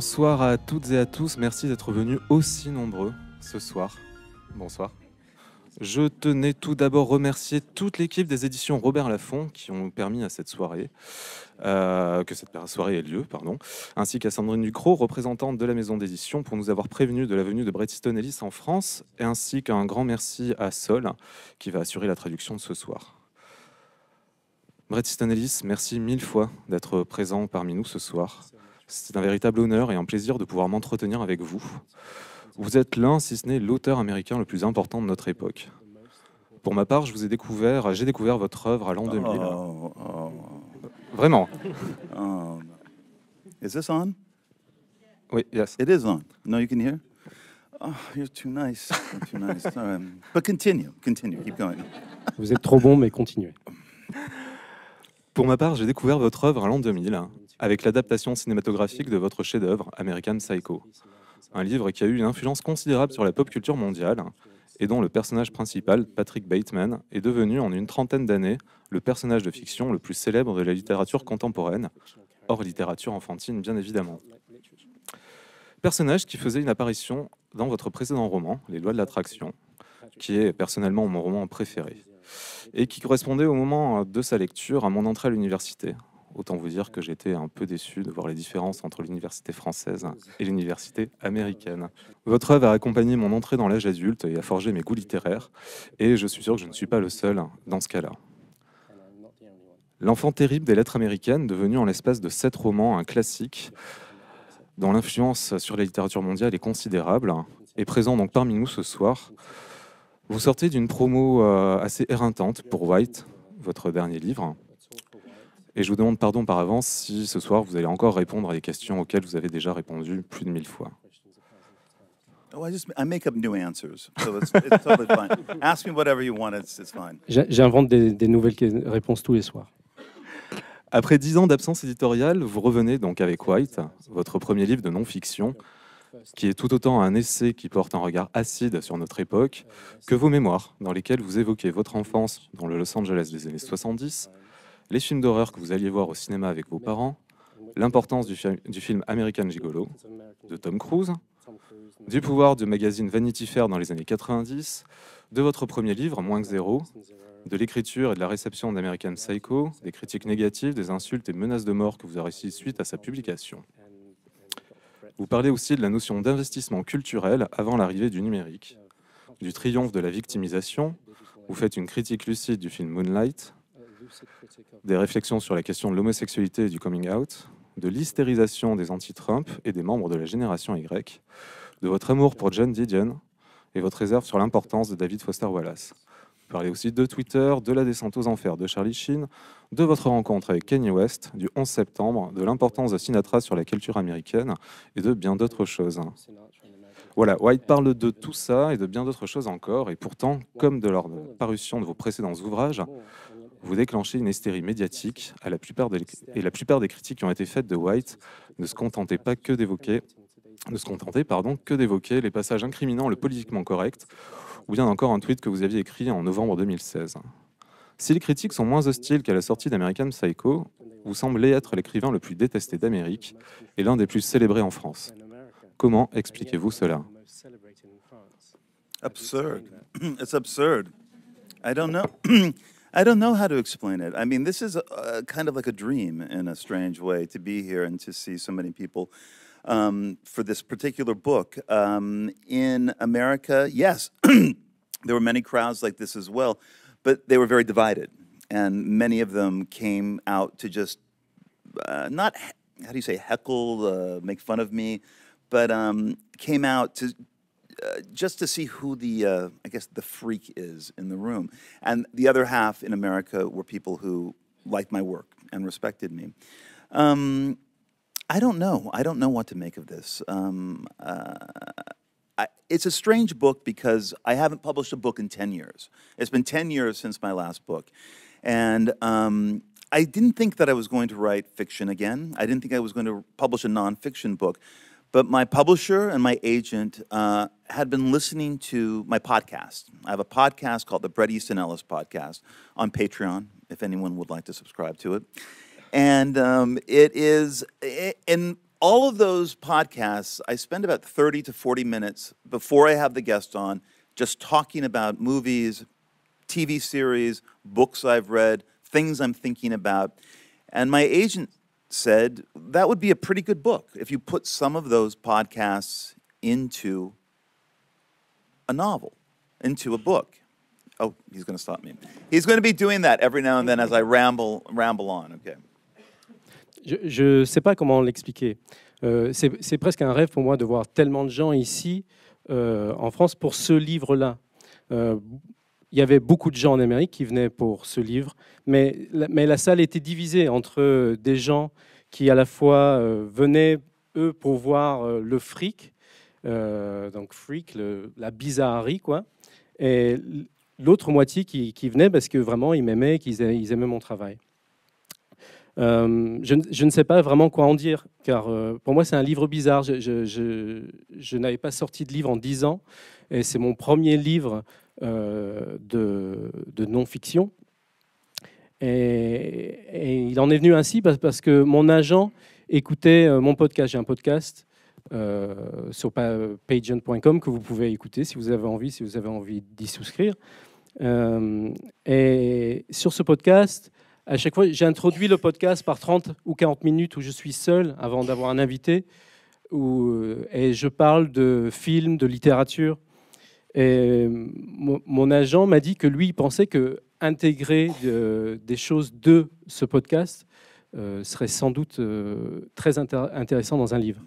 Bonsoir à toutes et à tous. Merci d'être venus aussi nombreux ce soir. Bonsoir. Je tenais tout d'abord remercier toute l'équipe des éditions Robert Laffont qui ont permis à cette soirée euh, que cette soirée ait lieu, pardon, ainsi qu'à Sandrine Ducrot, représentante de la maison d'édition, pour nous avoir prévenu de la venue de Bret Easton Ellis en France, et ainsi qu'un grand merci à Sol qui va assurer la traduction de ce soir. Bret Easton Ellis, merci mille fois d'être présent parmi nous ce soir. C'est un véritable honneur et un plaisir de pouvoir m'entretenir avec vous. Vous êtes l'un, si ce n'est l'auteur américain le plus important de notre époque. Pour ma part, je vous ai découvert, j'ai découvert votre œuvre à l'an 2000. Vraiment. que Is this on? Oui, yes. It is on. No, you can hear. Oh, you're too nice. Um, but continue, continue, keep going. Vous êtes trop bon, mais continuez. Pour ma part, j'ai découvert votre œuvre à l'an 2000 avec l'adaptation cinématographique de votre chef-d'œuvre, American Psycho. Un livre qui a eu une influence considérable sur la pop culture mondiale et dont le personnage principal, Patrick Bateman, est devenu en une trentaine d'années le personnage de fiction le plus célèbre de la littérature contemporaine, hors littérature enfantine bien évidemment. Personnage qui faisait une apparition dans votre précédent roman, Les lois de l'attraction, qui est personnellement mon roman préféré, et qui correspondait au moment de sa lecture à mon entrée à l'université, Autant vous dire que j'étais un peu déçu de voir les différences entre l'université française et l'université américaine. Votre œuvre a accompagné mon entrée dans l'âge adulte et a forgé mes goûts littéraires, et je suis sûr que je ne suis pas le seul dans ce cas-là. L'enfant terrible des lettres américaines, devenu en l'espace de sept romans un classique, dont l'influence sur la littérature mondiale est considérable, est présent donc parmi nous ce soir. Vous sortez d'une promo euh, assez éreintante pour White, votre dernier livre. Et je vous demande pardon par avance si ce soir vous allez encore répondre à des questions auxquelles vous avez déjà répondu plus de mille fois. J'invente des, des nouvelles réponses tous les soirs. Après dix ans d'absence éditoriale, vous revenez donc avec White, votre premier livre de non-fiction, qui est tout autant un essai qui porte un regard acide sur notre époque que vos mémoires, dans lesquelles vous évoquez votre enfance dans le Los Angeles des années 70, les films d'horreur que vous alliez voir au cinéma avec vos parents, l'importance du, film American Gigolo de Tom Cruise, du pouvoir du magazine Vanity Fair dans les années 90, de votre premier livre, Moins que zéro, de l'écriture et de la réception d'American Psycho, des critiques négatives, des insultes et menaces de mort que vous avez reçues suite à sa publication. Vous parlez aussi de la notion d'investissement culturel avant l'arrivée du numérique, du triomphe de la victimisation, vous faites une critique lucide du film Moonlight, des réflexions sur la question de l'homosexualité et du coming out, de l'hystérisation des anti-Trump et des membres de la génération Y, de votre amour pour John Didion et votre réserve sur l'importance de David Foster Wallace. Vous parlez aussi de Twitter, de la descente aux enfers de Charlie Sheen, de votre rencontre avec Kanye West du 11 septembre, de l'importance de Sinatra sur la culture américaine et de bien d'autres choses. Voilà, White parle de tout ça et de bien d'autres choses encore, et pourtant, comme de la parution de vos précédents ouvrages, vous déclenchez une hystérie médiatique à la plupart et la plupart des critiques qui ont été faites de White ne se contentaient pas que d'évoquer se pardon, que d'évoquer les passages incriminants, le politiquement correct, ou bien encore un tweet que vous aviez écrit en novembre 2016. Si les critiques sont moins hostiles qu'à la sortie d'American Psycho, vous semblez être l'écrivain le plus détesté d'Amérique et l'un des plus célébrés en France. Comment expliquez-vous cela Absurd. It's absurd. I don't know. I don't know how to explain it. I mean, this is a, a kind of like a dream in a strange way to be here and to see so many people um, for this particular book. Um, in America, yes, there were many crowds like this as well, but they were very divided. And many of them came out to just uh, not, how do you say, heckle, uh, make fun of me, but um, came out to uh, just to see who the, uh, I guess, the freak is in the room. And the other half in America were people who liked my work and respected me. Um, I don't know. I don't know what to make of this. Um, uh, I, it's a strange book because I haven't published a book in 10 years. It's been 10 years since my last book. And um, I didn't think that I was going to write fiction again. I didn't think I was going to publish a nonfiction book. But my publisher and my agent uh, had been listening to my podcast. I have a podcast called the Brett Easton Ellis Podcast on Patreon, if anyone would like to subscribe to it. And um, it is, eh, in all of those podcasts, I spend about 30 to 40 minutes before I have the guest on just talking about movies, TV series, books I've read, things I'm thinking about. And my agent said that would be a pretty good book if you put some of those podcasts into a novel, into a book. Oh, he's going to stop me. He's going to be doing that every now and then as I ramble ramble on. Okay. Je ne sais pas comment l'expliquer. Euh, C'est presque un rêve pour moi de voir tellement de gens ici euh, en France pour ce livre-là. Euh, il y avait beaucoup de gens en Amérique qui venaient pour ce livre, mais, mais la salle était divisée entre euh, des gens qui à la fois euh, venaient, eux, pour voir euh, le fric, donc freak, la bizarrerie, quoi, et l'autre moitié qui, qui, venait parce que vraiment ils m'aimaient, qu'ils ils aimaient mon travail. Je, je, ne sais pas vraiment quoi en dire, car pour moi c'est un livre bizarre. Je, je, je n'avais pas sorti de livre en dix ans, et c'est mon premier livre euh, de, non-fiction. Et, il en est venu ainsi parce, parce que mon agent écoutait euh, mon podcast. J'ai un podcast euh, sur pageant.com que vous pouvez écouter si vous avez envie, si vous avez envie d'y souscrire. et sur ce podcast, à chaque fois, j'ai introduit le podcast par 30 ou 40 minutes où je suis seul avant d'avoir un invité, où, et je parle de films, de littérature, et euh, mon, agent m'a dit que lui, il pensait que intégrer de, euh, des choses de ce podcast euh, serait sans doute euh, très intéressant dans un livre.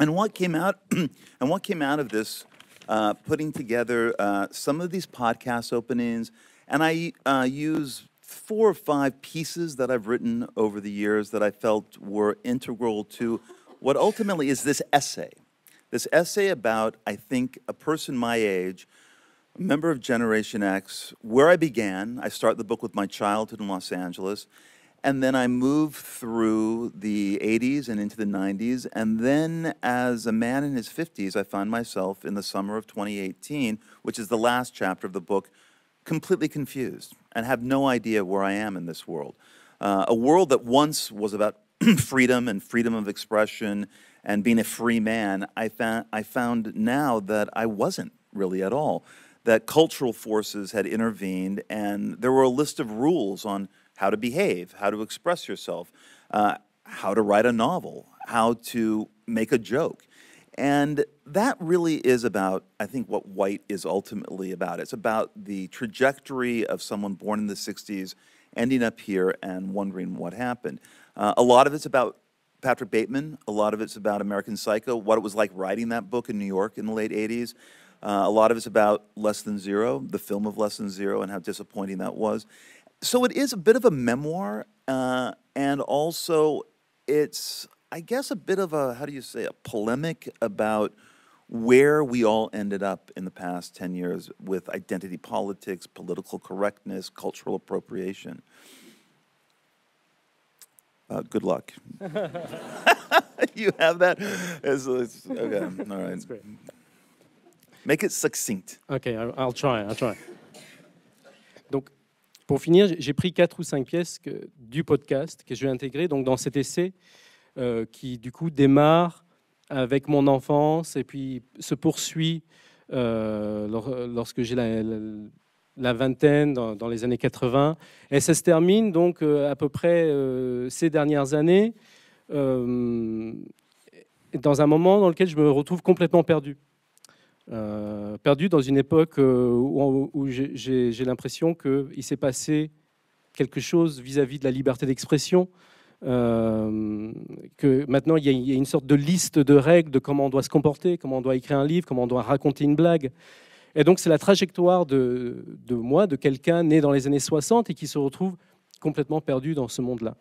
And what came out, and what came out of this, uh, putting together uh, some of these podcast openings, and I uh, use four or five pieces that I've written over the years that I felt were integral to what ultimately is this essay. This essay about, I think, a person my age, a member of Generation X, where I began, I start the book with my childhood in Los Angeles, and then I move through the 80s and into the 90s. And then, as a man in his 50s, I find myself in the summer of 2018, which is the last chapter of the book, completely confused and have no idea where I am in this world. Uh, a world that once was about freedom and freedom of expression and being a free man, I found, I found now that I wasn't really at all. That cultural forces had intervened, and there were a list of rules on how to behave, how to express yourself, uh, how to write a novel, how to make a joke. And that really is about, I think, what white is ultimately about. It's about the trajectory of someone born in the 60s ending up here and wondering what happened. Uh, a lot of it's about Patrick Bateman. A lot of it's about American Psycho, what it was like writing that book in New York in the late 80s. Uh, a lot of it's about Less Than Zero, the film of Less Than Zero, and how disappointing that was. So it is a bit of a memoir, uh, and also it's, I guess, a bit of a, how do you say, a polemic about where we all ended up in the past 10 years with identity politics, political correctness, cultural appropriation. Uh, good luck. you have that? okay, all right. Make it succinct. Okay, I'll try, I'll try. Donc, pour finir, j'ai pris quatre ou cinq pièces que, du podcast que je vais intégrer donc, dans cet essai euh, qui, du coup, démarre avec mon enfance et puis se poursuit euh, lorsque j'ai la la vingtaine, dans, les années 80. Et ça se termine donc euh, à peu près euh, ces dernières années euh, dans un moment dans lequel je me retrouve complètement perdu. perdu dans une époque où, j'ai l'impression qu'il s'est passé quelque chose vis-à-vis de la liberté d'expression, que maintenant il y, a, une sorte de liste de règles de comment on doit se comporter, comment on doit écrire un livre, comment on doit raconter une blague. Et donc, c'est la trajectoire de, moi, de quelqu'un né dans les années 60 et qui se retrouve complètement perdu dans ce monde-là.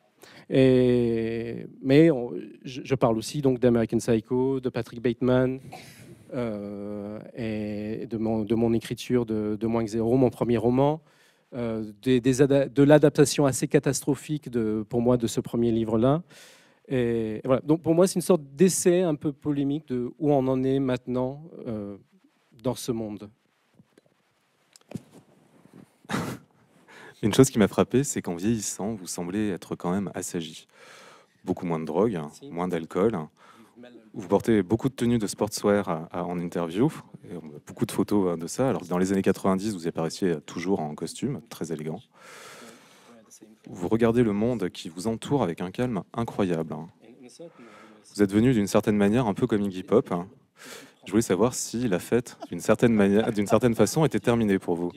Et, mais je, parle aussi donc d'American Psycho, de Patrick Bateman, euh, et de mon, écriture de, de Moins que Zéro, mon premier roman, euh, des, de l'adaptation assez catastrophique de, pour moi de ce premier livre-là. Et, voilà. Donc pour moi, c'est une sorte d'essai un peu polémique de où on en est maintenant euh, dans ce monde. Une chose qui m'a frappé, c'est qu'en vieillissant, vous semblez être quand même assagi. Beaucoup moins de drogue, moins d'alcool. Vous portez beaucoup de tenues de sportswear en interview, beaucoup de photos hein, de ça. Alors que dans les années 90, vous apparaissiez toujours en costume, très élégant. Vous regardez le monde qui vous entoure avec un calme incroyable. Hein. Vous êtes venu d'une certaine manière un peu comme Iggy Pop, hein. Je voulais savoir si la fête, d'une certaine manière, d'une certaine façon, était terminée pour vous.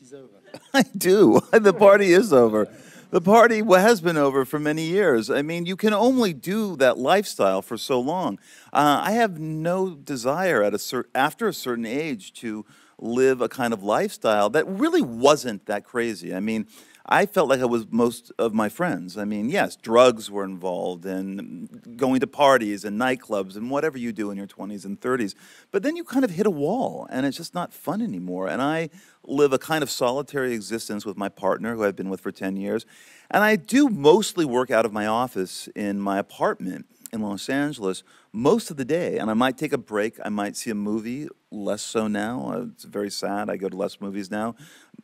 I do. The party is over. The party has been over for many years. I mean, you can only do that lifestyle for so long. Uh, I have no desire at a after a certain age to live a kind of lifestyle that really wasn't that crazy. I mean, I felt like I was most of my friends. I mean, yes, drugs were involved and going to parties and nightclubs and whatever you do in your 20s and 30s. But then you kind of hit a wall and it's just not fun anymore. And I live a kind of solitary existence with my partner, who I've been with for 10 years. And I do mostly work out of my office in my apartment in Los Angeles most of the day, and I might take a break. I might see a movie, less so now. Uh, it's very sad. I go to less movies now,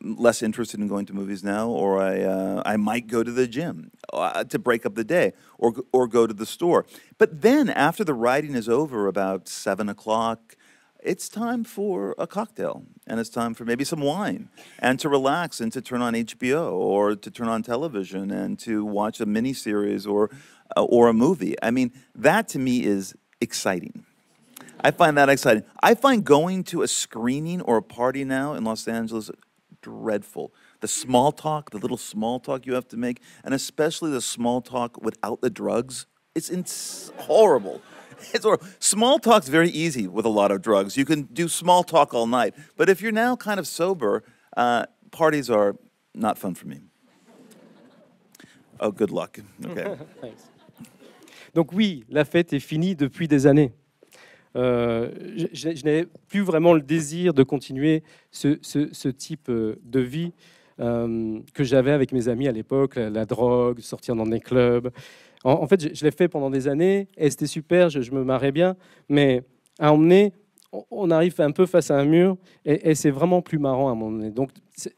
less interested in going to movies now, or I, uh, I might go to the gym uh, to break up the day or, or go to the store. But then after the writing is over, about seven o'clock, it's time for a cocktail and it's time for maybe some wine and to relax and to turn on HBO or to turn on television and to watch a miniseries or uh, or a movie. I mean, that to me is exciting. I find that exciting. I find going to a screening or a party now in Los Angeles dreadful. The small talk, the little small talk you have to make, and especially the small talk without the drugs, it's ins- horrible. It's horrible. Small talk's very easy with a lot of drugs. You can do small talk all night. But if you're now kind of sober, uh, parties are not fun for me. Oh, good luck. Okay. Thanks. Donc oui, la fête est finie depuis des années. Euh, je, je n'avais plus vraiment le désir de continuer ce, type euh, de vie euh, que j'avais avec mes amis à l'époque, la, drogue, sortir dans des clubs. En, fait, je, l'ai fait pendant des années et c'était super, je, me marrais bien, mais à emmener, on arrive un peu face à un mur et, et c'est vraiment plus marrant à un moment donné. Donc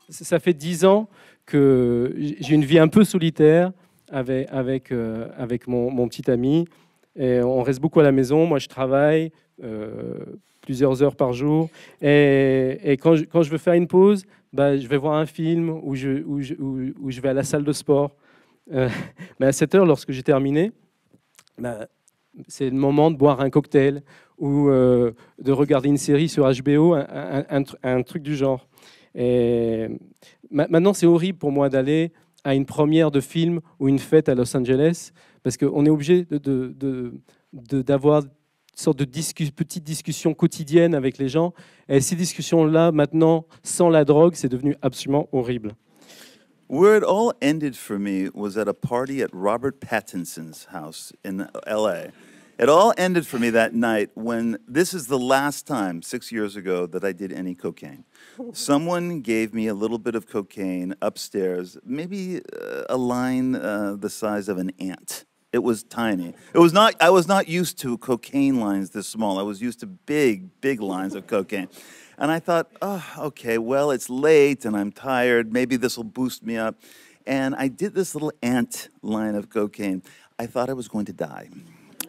ça fait dix ans que j'ai une vie un peu solitaire, avec, euh, avec, mon, mon, petit ami. Et on reste beaucoup à la maison. Moi, je travaille euh, plusieurs heures par jour. Et, et quand, je, quand, je, veux faire une pause, bah, je vais voir un film ou je, ou je, ou, je vais à la salle de sport. Euh, mais à 7 heures, lorsque j'ai terminé, bah, c'est le moment de boire un cocktail ou de regarder une série sur HBO, un, un truc du genre. Et maintenant, c'est horrible pour moi d'aller à une première de film ou une fête à Los Angeles, parce qu'on est obligé d'avoir de, de, une sorte de petite discussion quotidienne avec les gens. Et ces discussions-là, maintenant, sans la drogue, c'est devenu absolument horrible. Where it all ended for me was at a party at Robert Pattinson's house in LA. It all ended for me that night when this is the last time, six years ago, that I did any cocaine. Someone gave me a little bit of cocaine upstairs, maybe uh, a line uh, the size of an ant. It was tiny. It was not, I was not used to cocaine lines this small. I was used to big, big lines of cocaine. And I thought, oh, okay, well, it's late and I'm tired. Maybe this will boost me up. And I did this little ant line of cocaine. I thought I was going to die.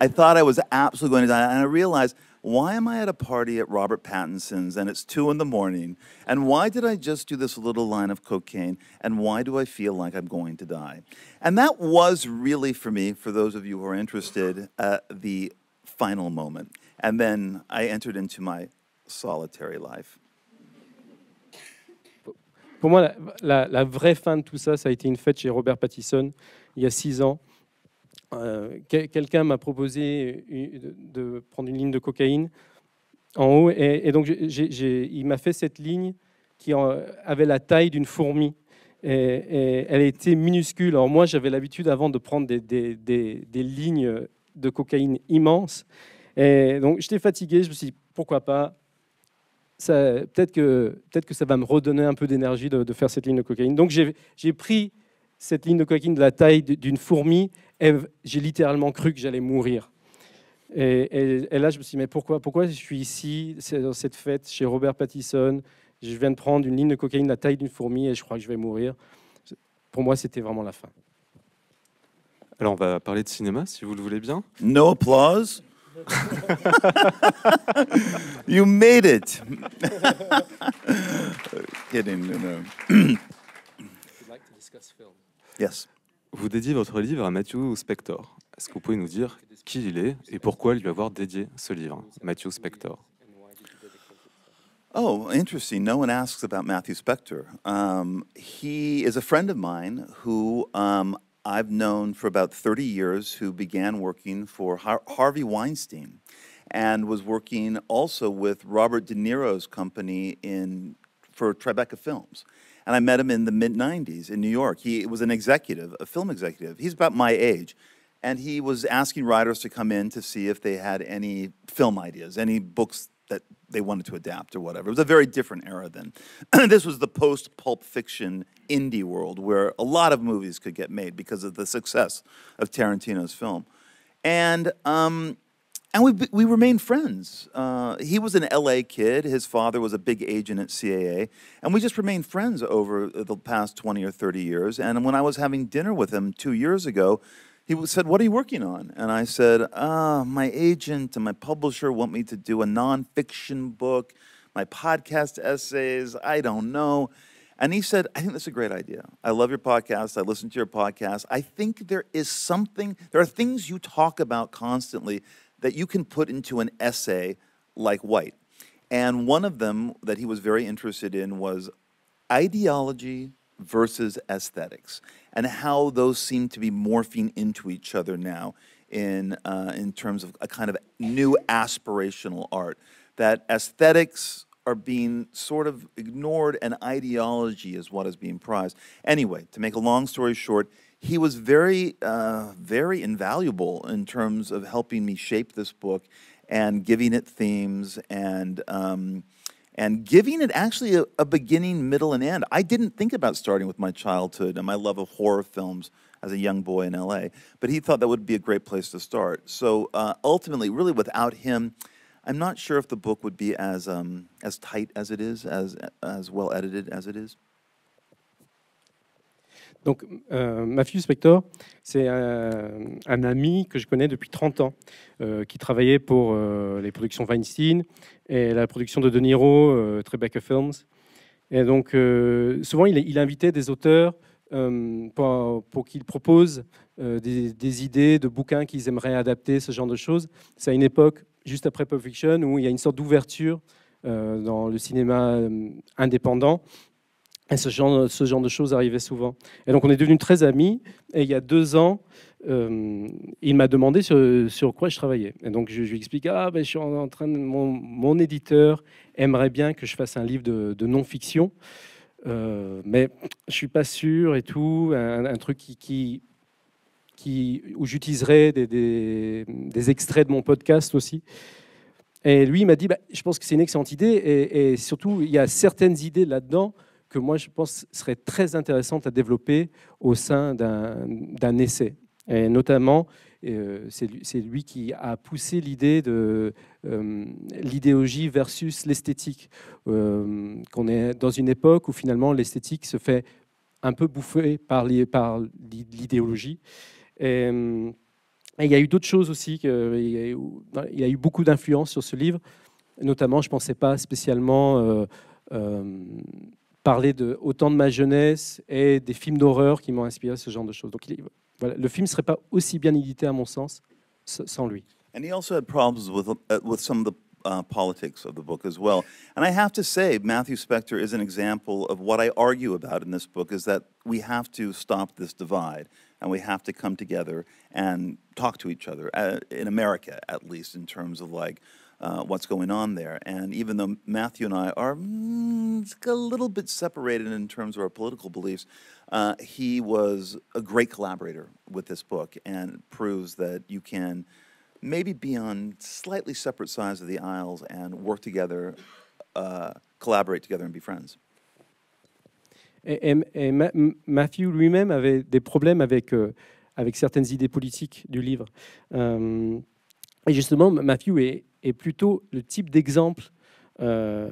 I thought I was absolutely going to die. And I realized, why am I at a party at Robert Pattinson's and it's two in the morning? And why did I just do this little line of cocaine? And why do I feel like I'm going to die? And that was really for me, for those of you who are interested, uh, the final moment. And then I entered into my solitary life. Pour moi, la, la, vraie fin de tout ça, ça a été une fête chez Robert Pattinson il y a six ans. Euh, quelqu'un m'a proposé de prendre une ligne de cocaïne en haut, et, donc il m'a fait cette ligne qui avait la taille d'une fourmi. Et, elle était minuscule. Alors moi, j'avais l'habitude avant de prendre des, lignes de cocaïne immenses. Et donc j'étais fatigué, je me suis dit, pourquoi pas Peut-être que, peut que ça va me redonner un peu d'énergie de, de, faire cette ligne de cocaïne. Donc j'ai pris cette ligne de cocaïne de la taille d'une fourmi, j'ai littéralement cru que j'allais mourir. Et, là, je me suis dit, mais pourquoi, pourquoi je suis ici, dans cette fête, chez Robert Pattison Je viens de prendre une ligne de cocaïne de la taille d'une fourmi et je crois que je vais mourir. Pour moi, c'était vraiment la fin. Alors, on va parler de cinéma, si vous le voulez bien. No applause. you made it. Kidding, no, like to discuss Yes. Vous dédiez votre livre à Matthew Spector. Est-ce que vous pouvez nous dire qui il est et pourquoi lui avoir dédié ce livre, Matthew Spector Oh, interesting. No one asks about Matthew Spector. Um, he is a friend of mine who um, I've known for about 30 years, who began working for Har Harvey Weinstein and was working also with Robert De Niro's company in for Tribeca Films. And I met him in the mid 90s in New York. He was an executive, a film executive. He's about my age. And he was asking writers to come in to see if they had any film ideas, any books that they wanted to adapt or whatever. It was a very different era then. this was the post pulp fiction indie world where a lot of movies could get made because of the success of Tarantino's film. And um, and we we remained friends. Uh, he was an LA kid. His father was a big agent at CAA, and we just remained friends over the past twenty or thirty years. And when I was having dinner with him two years ago, he said, "What are you working on?" And I said, "Ah, oh, my agent and my publisher want me to do a nonfiction book, my podcast essays. I don't know." And he said, I think that's a great idea. I love your podcast. I listen to your podcast. I think there is something, there are things you talk about constantly that you can put into an essay like White. And one of them that he was very interested in was ideology versus aesthetics and how those seem to be morphing into each other now in, uh, in terms of a kind of new aspirational art. That aesthetics are being sort of ignored and ideology is what is being prized. Anyway, to make a long story short, he was very, uh, very invaluable in terms of helping me shape this book and giving it themes and um, and giving it actually a, a, beginning, middle, and end. I didn't think about starting with my childhood and my love of horror films as a young boy in L.A., but he thought that would be a great place to start. So uh, ultimately, really, without him. I'm not sure if the book would be as um, as tight as it is, as as well edited as it is. Donc, euh, Matthew Spector, c'est euh, un, ami que je connais depuis 30 ans, euh, qui travaillait pour euh, les productions Weinstein et la production de De Niro, Tribeca Films. Et donc, souvent, il, invitait des auteurs pour, qu'ils proposent des, idées de bouquins qu'ils aimeraient adapter, ce genre de choses. C'est à une époque, juste après Pulp Fiction, où il y a une sorte d'ouverture dans le cinéma indépendant et ce genre, de choses arrivait souvent. Et donc on est devenus très amis. Et il y a deux ans, euh, il m'a demandé sur, quoi je travaillais. Et donc je, lui explique, ah ben je suis en, train de, mon, éditeur aimerait bien que je fasse un livre de, non-fiction, euh, mais je suis pas sûr et tout, un, truc qui, qui, où j'utiliserai des, extraits de mon podcast aussi. Et lui, il m'a dit, bah, je pense que c'est une excellente idée, et, et surtout, il y a certaines idées là-dedans que moi je pense serait très intéressante à développer au sein d'un essai. Et notamment, euh, c'est lui qui a poussé l'idée de euh, l'idéologie versus l'esthétique. Euh, qu'on est dans une époque où finalement l'esthétique se fait un peu bouffer par l'idéologie. Et, il y a eu d'autres choses aussi, que, il, y a eu, beaucoup d'influence sur ce livre. Notamment, je ne pensais pas spécialement parler de, autant de ma jeunesse et des films d'horreur qui m'ont inspiré, ce genre de choses. Donc il, voilà, le film ne serait pas aussi bien édité, à mon sens, sans lui. And he also had problems with, uh, with some of the Uh, politics of the book as well. And I have to say, Matthew Spector is an example of what I argue about in this book is that we have to stop this divide and we have to come together and talk to each other, uh, in America at least, in terms of like, uh, what's going on there. And even though Matthew and I are mm, a little bit separated in terms of our political beliefs, uh, he was a great collaborator with this book and proves that you can maybe be on slightly separate sides of the aisles and work together, uh, collaborate together, and be friends. Et, et, et Ma Matthew lui-même avait des problèmes avec, euh, avec certaines idées politiques du livre. Euh, et justement, Matthew est et plutôt le type d'exemple euh,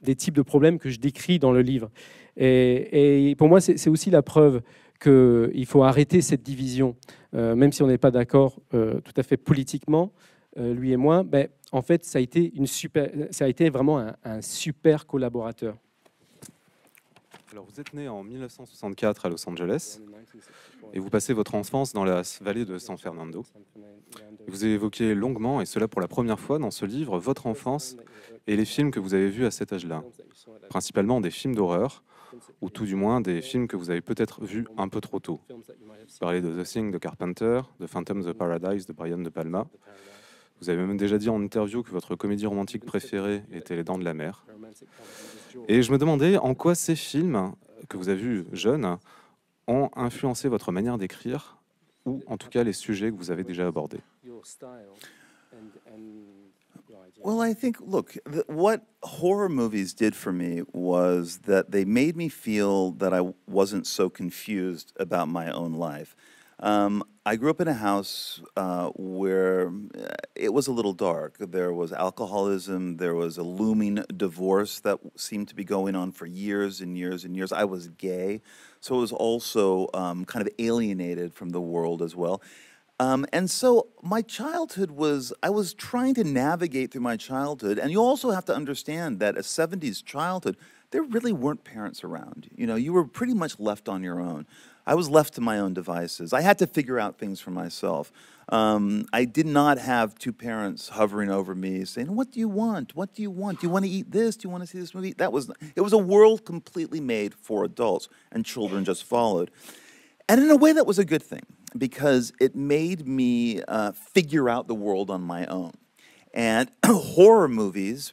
des types de problèmes que je décris dans le livre. Et, pour moi, c'est aussi la preuve qu'il faut arrêter cette division, euh, même si on n'est pas d'accord euh, tout à fait politiquement, lui et moi. Ben, en fait, ça a été, une super, ça a été vraiment un super collaborateur. Alors, vous êtes né en 1964 à Los Angeles et vous passez votre enfance dans la vallée de San Fernando. Vous avez évoqué longuement, et cela pour la première fois dans ce livre, votre enfance et les films que vous avez vus à cet âge-là, principalement des films d'horreur, ou tout du moins des films que vous avez peut-être vus un peu trop tôt. Vous parlez de The Thing de Carpenter, de Phantom of the Paradise de Brian De Palma. Vous avez même déjà dit en interview que votre comédie romantique préférée était Les Dents de la Mer. Et je me demandais en quoi ces films que vous avez vus jeunes ont influencé votre manière d'écrire, ou en tout cas les sujets que vous avez déjà abordés. Well, I think, look, the, what horror movies did for me was that they made me feel that I wasn't so confused about my own life. Um, I grew up in a house uh, where uh, it was a little dark. There was alcoholism. There was a looming divorce that seemed to be going on for years and years and years. I was gay, so I was also um, kind of alienated from the world as well. Um, and so my childhood was, I was trying to navigate through my childhood. And you also have to understand that a 70s childhood, there really weren't parents around. You know, you were pretty much left on your own. I was left to my own devices. I had to figure out things for myself. Um, I did not have two parents hovering over me saying, "What do you want? What do you want? Do you want to eat this? Do you want to see this movie?" That was it was a world completely made for adults, and children just followed. And in a way, that was a good thing because it made me uh, figure out the world on my own. And horror movies,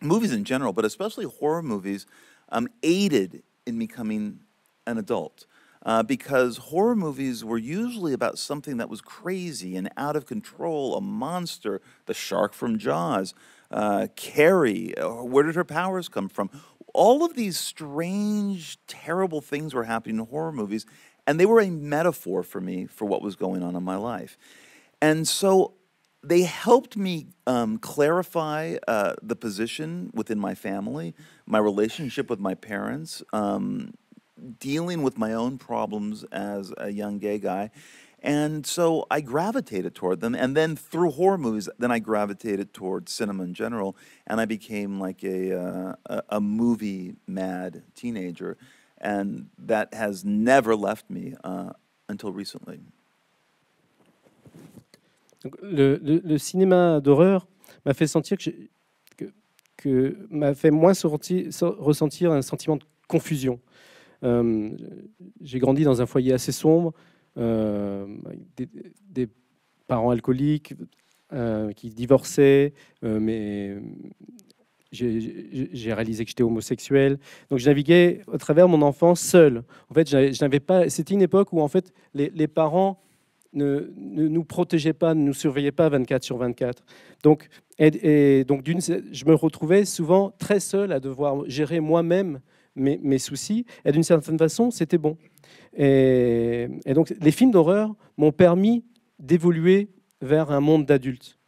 movies in general, but especially horror movies, um, aided in becoming an adult uh, because horror movies were usually about something that was crazy and out of control a monster, the shark from Jaws, uh, Carrie, uh, where did her powers come from? All of these strange, terrible things were happening in horror movies, and they were a metaphor for me for what was going on in my life. And so they helped me um, clarify uh, the position within my family, my relationship with my parents. Um, dealing with my own problems as a young gay guy. And so I gravitated toward them. And then through horror movies, then I gravitated toward cinema in general. And I became like a, uh, a, a movie mad teenager. And that has never left me uh, until recently. Le, le, le cinéma d'horreur m'a fait sentir que, que, que m'a fait moins sorti, ressentir un sentiment de confusion. Euh, j'ai grandi dans un foyer assez sombre, euh, des, parents alcooliques euh, qui divorçaient, mais j'ai réalisé que j'étais homosexuel. Donc je naviguais au travers mon enfance seul. En fait, je n'avais pas. C'était une époque où en fait les, parents ne, nous protégeaient pas, ne nous surveillaient pas 24 sur 24. Donc et, et donc je me retrouvais souvent très seul à devoir gérer moi-même mes, soucis. Et d'une certaine façon, c'était bon. Et, donc, les films d'horreur m'ont permis d'évoluer vers un monde d'adultes.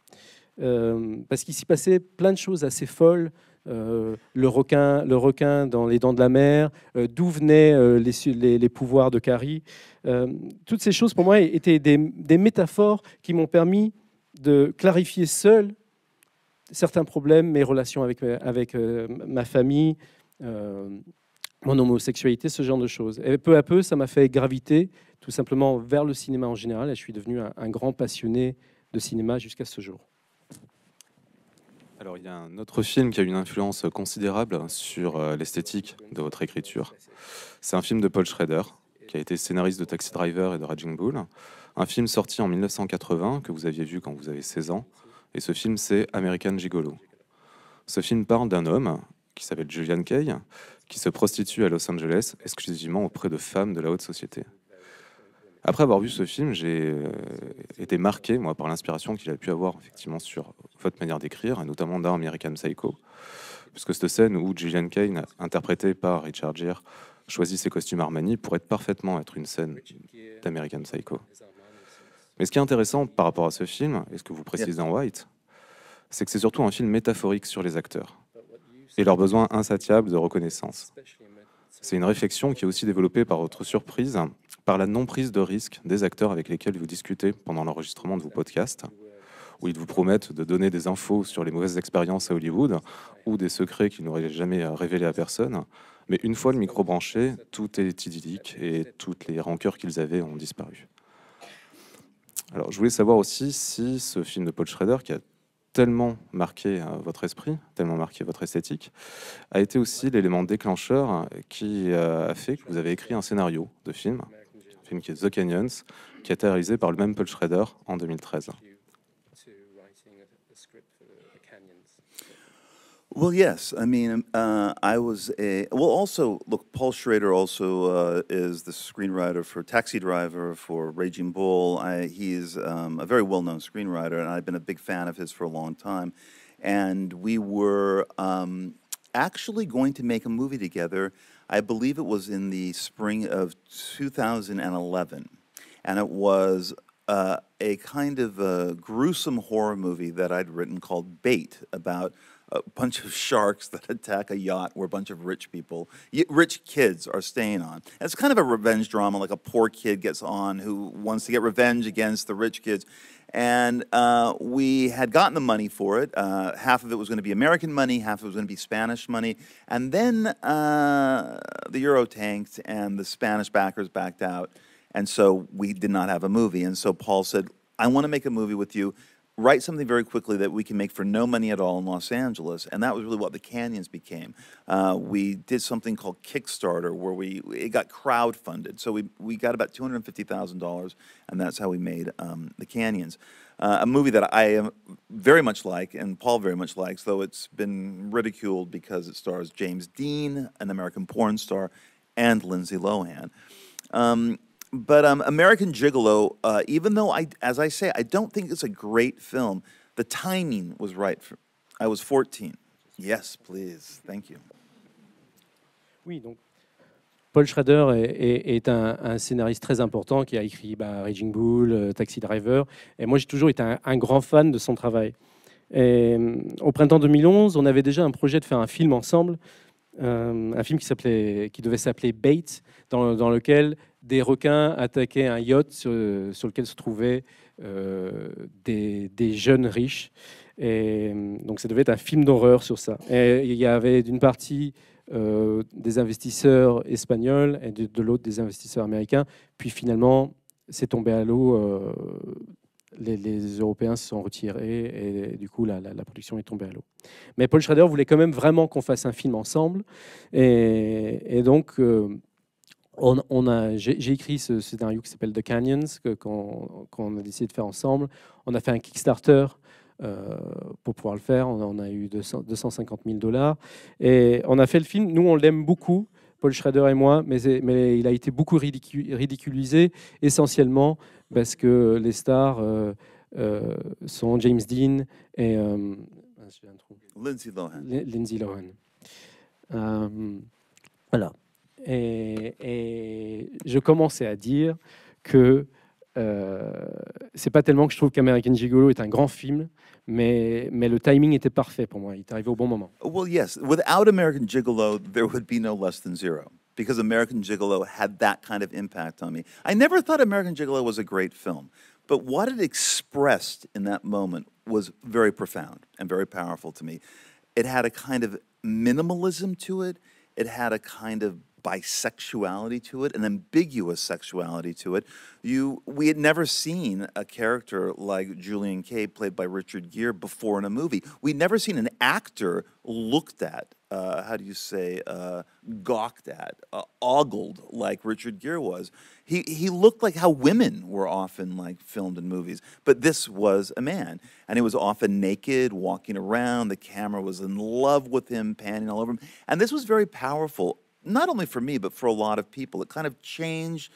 Euh, parce qu'il s'y passait plein de choses assez folles. Euh, le, requin, le requin dans les dents de la mer, euh, d'où venaient les, les, pouvoirs de Carrie. toutes ces choses, pour moi, étaient des, métaphores qui m'ont permis de clarifier seul certains problèmes, mes relations avec, avec ma famille, mon homosexualité, ce genre de choses. Et peu à peu, ça m'a fait graviter tout simplement vers le cinéma en général. Et je suis devenu un, grand passionné de cinéma jusqu'à ce jour. Alors, il y a un autre film qui a eu une influence considérable sur euh, l'esthétique de votre écriture. C'est un film de Paul Schrader, qui a été scénariste de Taxi Driver et de Raging Bull. Un film sorti en 1980 que vous aviez vu quand vous avez 16 ans. Et ce film, c'est American Gigolo. Ce film parle d'un homme qui s'appelle Julian Kay, qui se prostitue à Los Angeles exclusivement auprès de femmes de la haute société. Après avoir vu ce film, j'ai euh, été marqué moi par l'inspiration qu'il a pu avoir effectivement sur votre manière d'écrire, et notamment dans American Psycho, puisque cette scène où Julian Kane, interprété par Richard Gere, choisit ses costumes Armani pour être parfaitement être une scène d'American Psycho. Mais ce qui est intéressant par rapport à ce film, et ce que vous précisez en White, c'est que c'est surtout un film métaphorique sur les acteurs et leur besoin insatiable de reconnaissance. C'est une réflexion qui est aussi développée par votre surprise, par la non-prise de risque des acteurs avec lesquels vous discutez pendant l'enregistrement de vos podcasts, où ils vous promettent de donner des infos sur les mauvaises expériences à Hollywood ou des secrets qu'ils n'auraient jamais révélés à personne. Mais une fois le micro branché, tout est idyllique et toutes les rancœurs qu'ils avaient ont disparu. Alors, je voulais savoir aussi si ce film de Paul Schrader, qui a tellement marqué hein, votre esprit, tellement marqué votre esthétique, a été aussi l'élément déclencheur qui euh, a fait que vous avez écrit un scénario de film, un film qui est The Canyons, qui a été réalisé par le même Paul Schrader en 2013. Well, yes. I mean, um, uh, I was a. Well, also, look, Paul Schrader also uh, is the screenwriter for Taxi Driver, for Raging Bull. I, he's um, a very well known screenwriter, and I've been a big fan of his for a long time. And we were um, actually going to make a movie together. I believe it was in the spring of 2011. And it was uh, a kind of a gruesome horror movie that I'd written called Bait about a bunch of sharks that attack a yacht where a bunch of rich people, rich kids, are staying on. And it's kind of a revenge drama, like a poor kid gets on who wants to get revenge against the rich kids. And uh, we had gotten the money for it. Uh, half of it was going to be American money, half of it was going to be Spanish money. And then uh, the euro tanked, and the Spanish backers backed out. And so we did not have a movie. And so Paul said, I want to make a movie with you write something very quickly that we can make for no money at all in Los Angeles. And that was really what the Canyons became. Uh, we did something called Kickstarter where we it got crowd funded. So we, we got about $250,000 and that's how we made um, the Canyons. Uh, a movie that I am very much like and Paul very much likes, though it's been ridiculed because it stars James Dean, an American porn star, and Lindsay Lohan. Um, But um, American Gigolo, uh, even though I, as I say, I don't think it's a great film, the timing was right. For, I was 14. Yes, please. Thank you. Oui, donc Paul Schrader est, est, un, un, scénariste très important qui a écrit bah, Raging Bull, euh, Taxi Driver. Et moi, j'ai toujours été un, un, grand fan de son travail. Et, euh, au printemps 2011, on avait déjà un projet de faire un film ensemble, euh, un film qui, qui devait s'appeler Bait, dans, dans, lequel des requins attaquaient un yacht sur, lequel se trouvaient euh, des, jeunes riches. Et euh, donc, ça devait être un film d'horreur sur ça. Et il y avait d'une partie euh, des investisseurs espagnols et de, l'autre des investisseurs américains. Puis finalement, c'est tombé à l'eau. les, Européens se sont retirés et, du coup la, production est tombée à l'eau. Mais Paul Schrader voulait quand même vraiment qu'on fasse un film ensemble et, donc on, a, j'ai écrit ce scénario qui s'appelle The Canyons, qu'on a décidé de faire ensemble. On a fait un Kickstarter euh, pour pouvoir le faire. On, a eu 250 000 dollars. Et on a fait le film. Nous, on l'aime beaucoup, Paul Schrader et moi, mais, il a été beaucoup ridiculisé, essentiellement parce que les stars euh, euh, sont James Dean et... Lindsay Lohan. voilà. Et, je commençais à dire que euh, c'est pas tellement que je trouve qu'American Gigolo est un grand film, mais, mais le timing était parfait pour moi. Il est arrivé au bon moment. Well, yes. Without American Gigolo, there would be no less than zero. Because American Gigolo had that kind of impact on me. I never thought American Gigolo was a great film, but what it expressed in that moment was very profound and very powerful to me. It had a kind of minimalism to it, it had a kind of bisexuality to it, an ambiguous sexuality to it. You, we had never seen a character like Julian Kay, played by Richard Gere, before in a movie. We'd never seen an actor looked at, uh, how do you say, uh, gawked at, uh, ogled like Richard Gere was. He, he looked like how women were often like filmed in movies, but this was a man, and he was often naked, walking around. The camera was in love with him, panning all over him, and this was very powerful not only for me, but for a lot of people. It kind of changed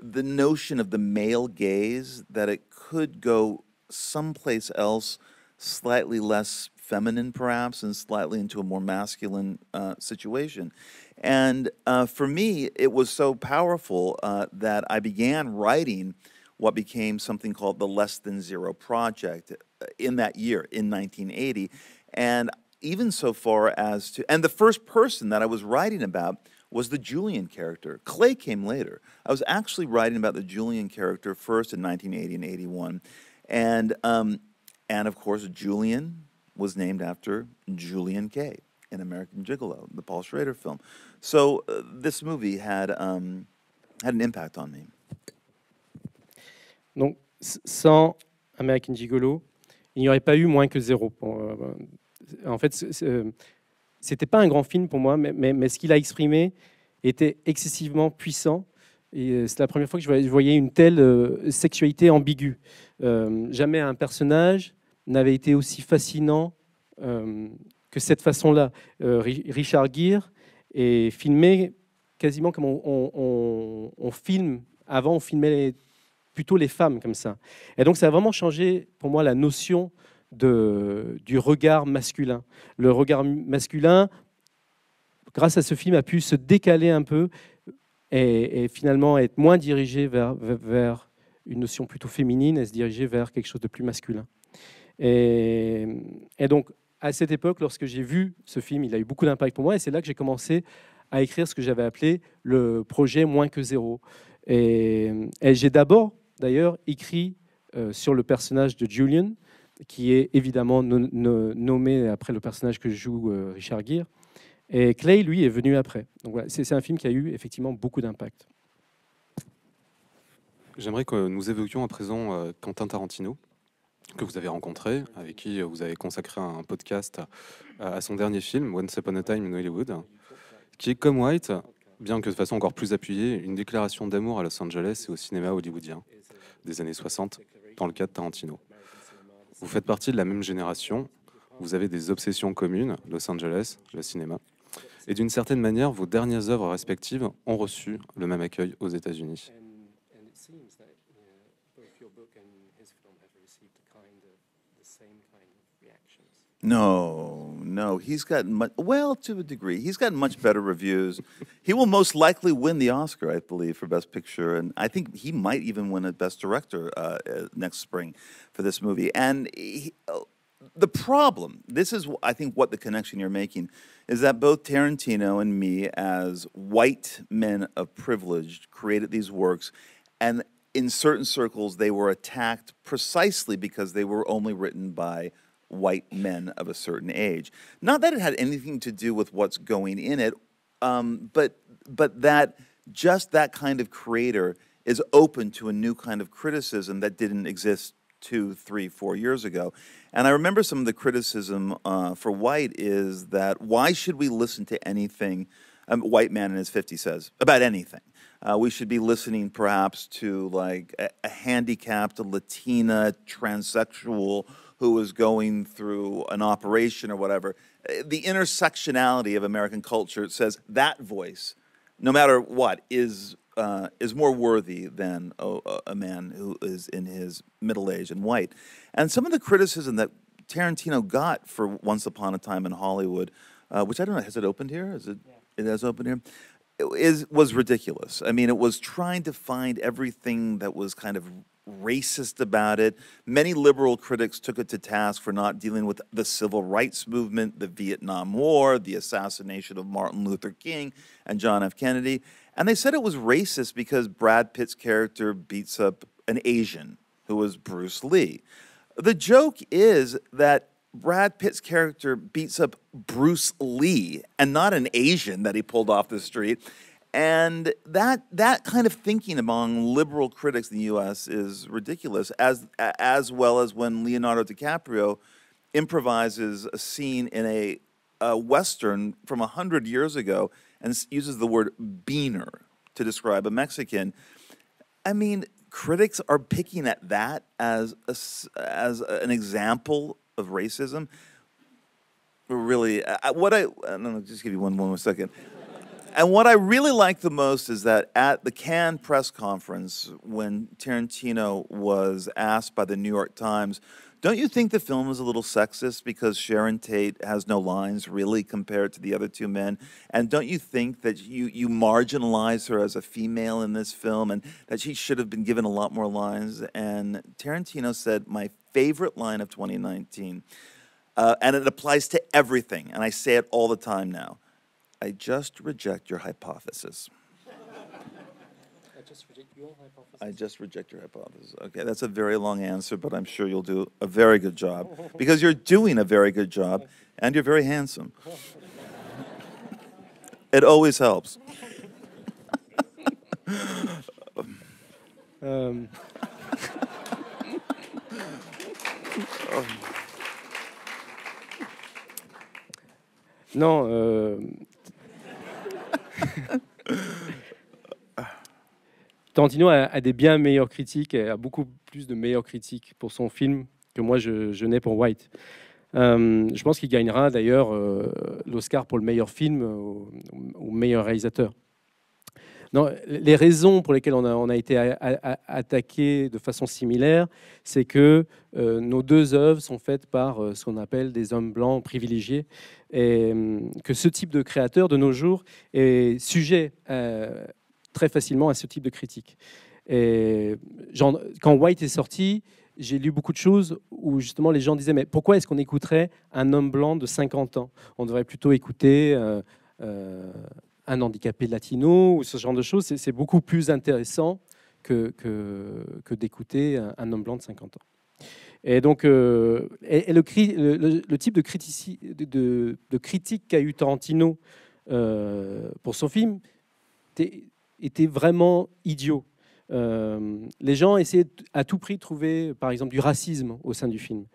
the notion of the male gaze that it could go someplace else, slightly less feminine, perhaps, and slightly into a more masculine uh, situation. And uh, for me, it was so powerful uh, that I began writing what became something called the Less Than Zero Project uh, in that year, in 1980. And even so far as to, and the first person that I was writing about was the Julian character. Clay came later. I was actually writing about the Julian character first in 1980 and 81. And, um, and of course, Julian was named after Julian Kay in American Gigolo, the Paul Schrader film. So uh, this movie had, um, had an impact on me. Donc, sans American Gigolo, il n'y aurait pas eu moins que zéro. Pour, euh, en fait, c'était pas un grand film pour moi, mais, ce qu'il a exprimé était excessivement puissant. Et euh, c'est la première fois que je voyais une telle euh, sexualité ambiguë. Euh, jamais un personnage n'avait été aussi fascinant que cette façon-là. Richard Gere est filmé quasiment comme on, filme. Avant, on filmait plutôt les femmes comme ça. Et donc, ça a vraiment changé pour moi la notion de, du regard masculin. Le regard masculin, grâce à ce film, a pu se décaler un peu et, finalement être moins dirigé vers, vers, une notion plutôt féminine et se diriger vers quelque chose de plus masculin. Et, donc, à cette époque, lorsque j'ai vu ce film, il a eu beaucoup d'impact pour moi et c'est là que j'ai commencé à écrire ce que j'avais appelé le projet Moins que zéro. Et, j'ai d'abord, d'ailleurs, écrit euh, sur le personnage de Julian, qui est évidemment nommé après le personnage que joue euh, Richard Gere. Et Clay, lui, est venu après. Donc c'est un film qui a eu effectivement beaucoup d'impact. J'aimerais que nous évoquions à présent euh, Quentin Tarantino, que vous avez rencontré, avec qui euh, vous avez consacré un podcast à son dernier film, Once Upon a Time in Hollywood, qui est comme White, bien que de façon encore plus appuyée, une déclaration d'amour à Los Angeles et au cinéma hollywoodien des années 60 dans le cas de Tarantino. Vous faites partie de la même génération, vous avez des obsessions communes, Los Angeles, le cinéma. Et d'une certaine manière, vos dernières œuvres respectives ont reçu le même accueil aux États-Unis. Non no, he's gotten much, well, to a degree, he's gotten much better reviews. he will most likely win the Oscar, I believe, for Best Picture, and I think he might even win a Best Director uh, uh next spring for this movie. And he, uh, the problem, this is, I think, what the connection you're making is that both Tarantino and me, as white men of privilege, created these works, and in certain circles, they were attacked precisely because they were only written by white men of a certain age. Not that it had anything to do with what's going in it, um, but but that just that kind of creator is open to a new kind of criticism that didn't exist two, three, four years ago. And I remember some of the criticism uh, for White is that why should we listen to anything a um, white man in his 50s says about anything? Uh, we should be listening perhaps to like a, a handicapped, a Latina, transsexual, who was going through an operation or whatever. Eh, the intersectionality of American culture says that voice, no matter what, is uh, is more worthy than a, a man who is in his middle age and white. And some of the criticism that Tarantino got for Once Upon a Time in Hollywood, uh, which I don't know, has it opened here? Is it? Yeah. It has opened here. It is was ridiculous. I mean, it was trying to find everything that was kind of racist about it. Many liberal critics took it to task for not dealing with the civil rights movement, the Vietnam War, the assassination of Martin Luther King and John F. Kennedy. And they said it was racist because Brad Pitt's character beats up an Asian who was Bruce Lee. The joke is that Brad Pitt's character beats up Bruce Lee and not an Asian that he pulled off the street. And that that kind of thinking among liberal critics in the U.S. is ridiculous, as as well as when Leonardo DiCaprio improvises a scene in a, a western from hundred years ago and uses the word "beaner" to describe a Mexican. I mean, critics are picking at that as a, as an example of racism. Really, I, what I, I don't know, just give you one, one more second. And what I really like the most is that at the Cannes press conference, when Tarantino was asked by the New York Times, don't you think the film is a little sexist because Sharon Tate has no lines really compared to the other two men? And don't you think that you, you marginalize her as a female in this film and that she should have been given a lot more lines? And Tarantino said, My favorite line of 2019. Uh, and it applies to everything. And I say it all the time now. I just reject your hypothesis. I just reject your hypothesis. I just reject your hypothesis. Okay, that's a very long answer, but I'm sure you'll do a very good job because you're doing a very good job and you're very handsome. it always helps. um. Non, euh, um, Tantino a, des bien meilleures critiques et a beaucoup plus de meilleures critiques pour son film que moi je, n'ai pour White. Euh, je pense qu'il gagnera d'ailleurs euh, l'Oscar pour le meilleur film ou meilleur réalisateur. Non, les raisons pour lesquelles on a, été attaqué de façon similaire, c'est que euh, nos deux œuvres sont faites par euh, ce qu'on appelle des hommes blancs privilégiés, et hum, que ce type de créateur de nos jours est sujet euh, très facilement à ce type de critique. Et genre, quand White est sorti, j'ai lu beaucoup de choses où justement les gens disaient mais pourquoi est-ce qu'on écouterait un homme blanc de 50 ans On devrait plutôt écouter un handicapé latino ou ce genre de choses. C'est beaucoup plus intéressant que, que, d'écouter un, homme blanc de 50 ans. Et donc, euh, le, type de, critique qu'a eu Tarantino euh, pour son film était, vraiment idiot. Euh, les gens essayaient à tout prix de trouver, par exemple, du racisme au sein du film.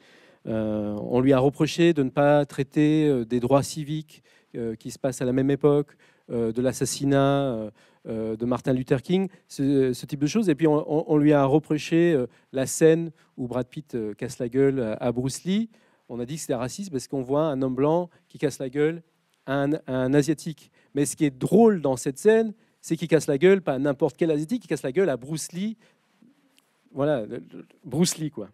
on lui a reproché de ne pas traiter des droits civiques qui se passent à la même époque, euh, de l'assassinat euh, euh, de Martin Luther King, ce, type de choses. Et puis on, lui a reproché la scène où Brad Pitt casse la gueule à Bruce Lee. On a dit que c'était raciste parce qu'on voit un homme blanc qui casse la gueule à un, asiatique. Mais ce qui est drôle dans cette scène, c'est qu'il casse la gueule, pas n'importe quel asiatique, qui casse la gueule à Bruce Lee. Voilà, Bruce Lee, quoi.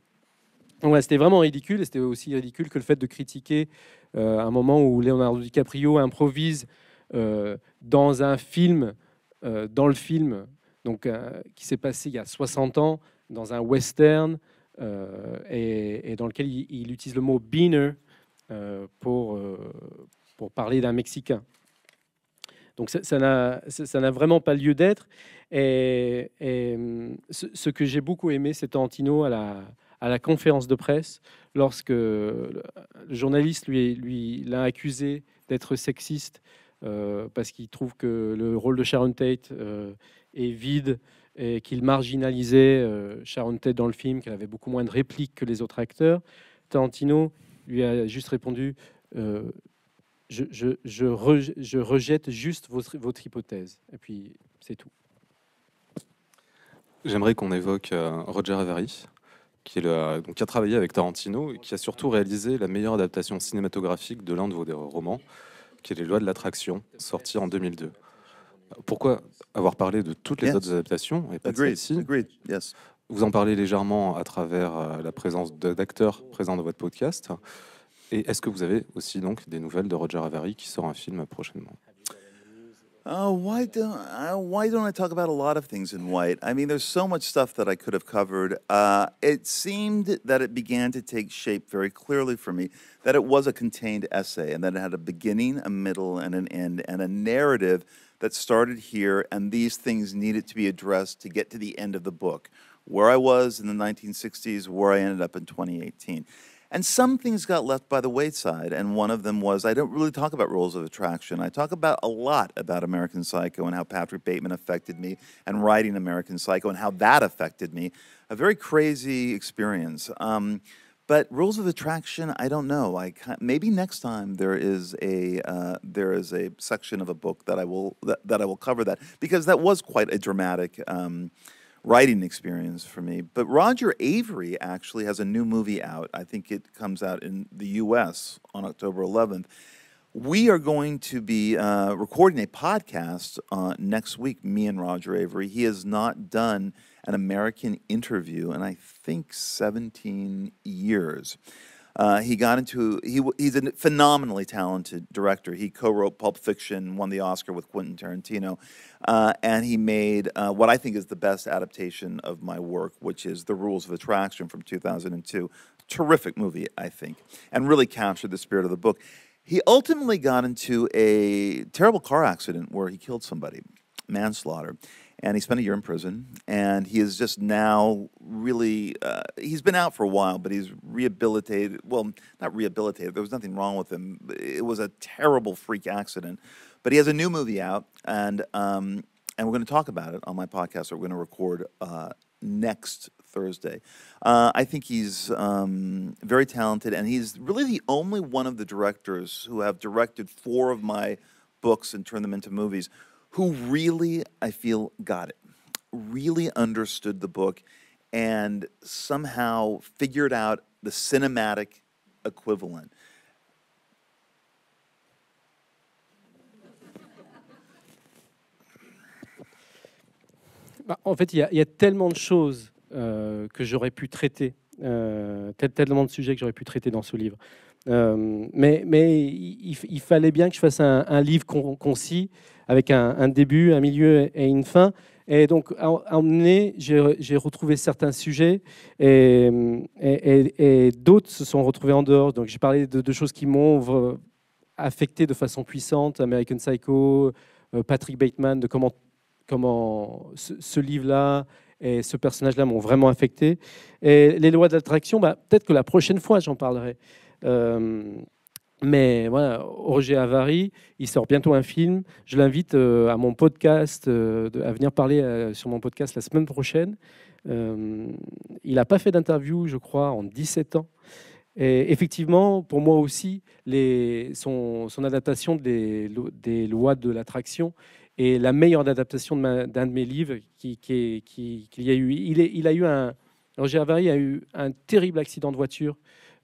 Donc c'était vraiment ridicule, et c'était aussi ridicule que le fait de critiquer un moment où Leonardo DiCaprio improvise euh, dans un film, euh, dans le film donc, euh, qui s'est passé il y a 60 ans, dans un western, et, dans lequel il, utilise le mot beaner pour, pour parler d'un Mexicain. Donc ça n'a vraiment pas lieu d'être. Et, ce, que j'ai beaucoup aimé, c'est Antino à la, conférence de presse, lorsque le journaliste lui l'a accusé d'être sexiste euh, parce qu'il trouve que le rôle de Sharon Tate euh, est vide et qu'il marginalisait euh, Sharon Tate dans le film, qu'elle avait beaucoup moins de répliques que les autres acteurs. Tarantino lui a juste répondu je, rejette, juste votre, hypothèse. Et puis, c'est tout. J'aimerais qu'on évoque Roger Avary, qui, est donc, qui a travaillé avec Tarantino et qui a surtout réalisé la meilleure adaptation cinématographique de l'un de vos romans, qui est les lois de l'attraction, sorti en 2002. Pourquoi avoir parlé de toutes les autres adaptations et pas Vous en parlez légèrement à travers euh, la présence d'acteurs présents dans votre podcast. Et est-ce que vous avez aussi donc des nouvelles de Roger Avary qui sort un film prochainement Oh, why don't uh, why don't I talk about a lot of things in white? I mean, there's so much stuff that I could have covered. Uh, it seemed that it began to take shape very clearly for me that it was a contained essay and that it had a beginning, a middle, and an end, and a narrative that started here. And these things needed to be addressed to get to the end of the book, where I was in the 1960s, where I ended up in 2018. And some things got left by the wayside. And one of them was I don't really talk about rules of attraction. I talk about a lot about American Psycho and how Patrick Bateman affected me and writing American Psycho and how that affected me. A very crazy experience. Um, but rules of attraction, I don't know. I maybe next time there is a uh, there is a section of a book that I will that, that I will cover that because that was quite a dramatic. Um, writing experience for me. But Roger Avery actually has a new movie out. I think it comes out in the US on October 11th. We are going to be uh, recording a podcast uh, next week, me and Roger Avery. He has not done an American interview in, I think, 17 years. Uh, he got into he he's a phenomenally talented director. He co-wrote Pulp Fiction, won the Oscar with Quentin Tarantino, uh, and he made uh, what I think is the best adaptation of my work, which is The Rules of Attraction from 2002. Terrific movie, I think, and really captured the spirit of the book. He ultimately got into a terrible car accident where he killed somebody, manslaughter and he spent a year in prison. And he is just now really, uh, he's been out for a while, but he's rehabilitated. Well, not rehabilitated, there was nothing wrong with him. It was a terrible freak accident. But he has a new movie out, and, um, and we're going to talk about it on my podcast. We're going to record uh, next Thursday. Uh, I think he's um, very talented, and he's really the only one of the directors who have directed four of my books and turned them into movies who really, I feel, got it, really understood the book and somehow figured out the cinematic equivalent. Bah, en fait, il y, y, a tellement de choses euh, que j'aurais pu traiter, euh, tellement de sujets que j'aurais pu traiter dans ce livre. Euh, mais, mais il, fallait bien que je fasse un, livre concis, avec un, début, un milieu et une fin. Et donc, à emmener, j'ai retrouvé certains sujets et, et, d'autres se sont retrouvés en dehors. Donc, j'ai parlé de, choses qui m'ont affecté de façon puissante American Psycho, euh, Patrick Bateman, de comment, comment ce, livre-là et ce personnage-là m'ont vraiment affecté. Et les lois d'attraction, bah, peut-être que la prochaine fois, j'en parlerai. Euh, mais voilà, Roger Avary, il sort bientôt un film. Je l'invite euh, à mon podcast, euh, à venir parler sur mon podcast la semaine prochaine. il n'a pas fait d'interview, je crois, en 17 ans. Et effectivement, pour moi aussi, les, son, adaptation des, des lois de l'attraction est la meilleure adaptation d'un de, mes livres qu'il qui, y a eu. Il, il a eu un, Roger Avary a eu un terrible accident de voiture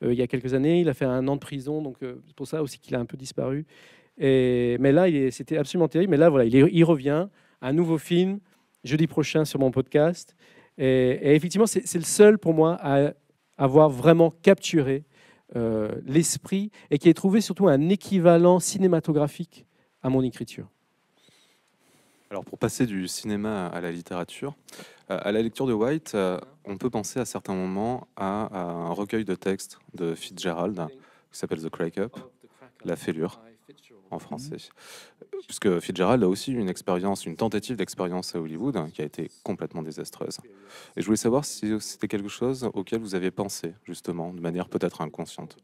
euh, il y a quelques années. Il a fait un an de prison, donc euh, c'est pour ça aussi qu'il a un peu disparu. mais là, c'était absolument terrible. Mais là, voilà, il, revient. Un nouveau film, jeudi prochain sur mon podcast. Et, effectivement, c'est le seul pour moi à avoir vraiment capturé euh, l'esprit et qui ait trouvé surtout un équivalent cinématographique à mon écriture. Alors pour passer du cinéma à la littérature, euh, à la lecture de White, euh, on peut penser à certains moments à, un recueil de textes de Fitzgerald hein, qui s'appelle The Crack Up, La fêlure en français. Mhm. Puisque Fitzgerald a aussi une expérience, une tentative d'expérience à Hollywood hein, qui a été complètement désastreuse. Et je voulais savoir si c'était quelque chose auquel vous avez pensé, justement, de manière peut-être inconsciente.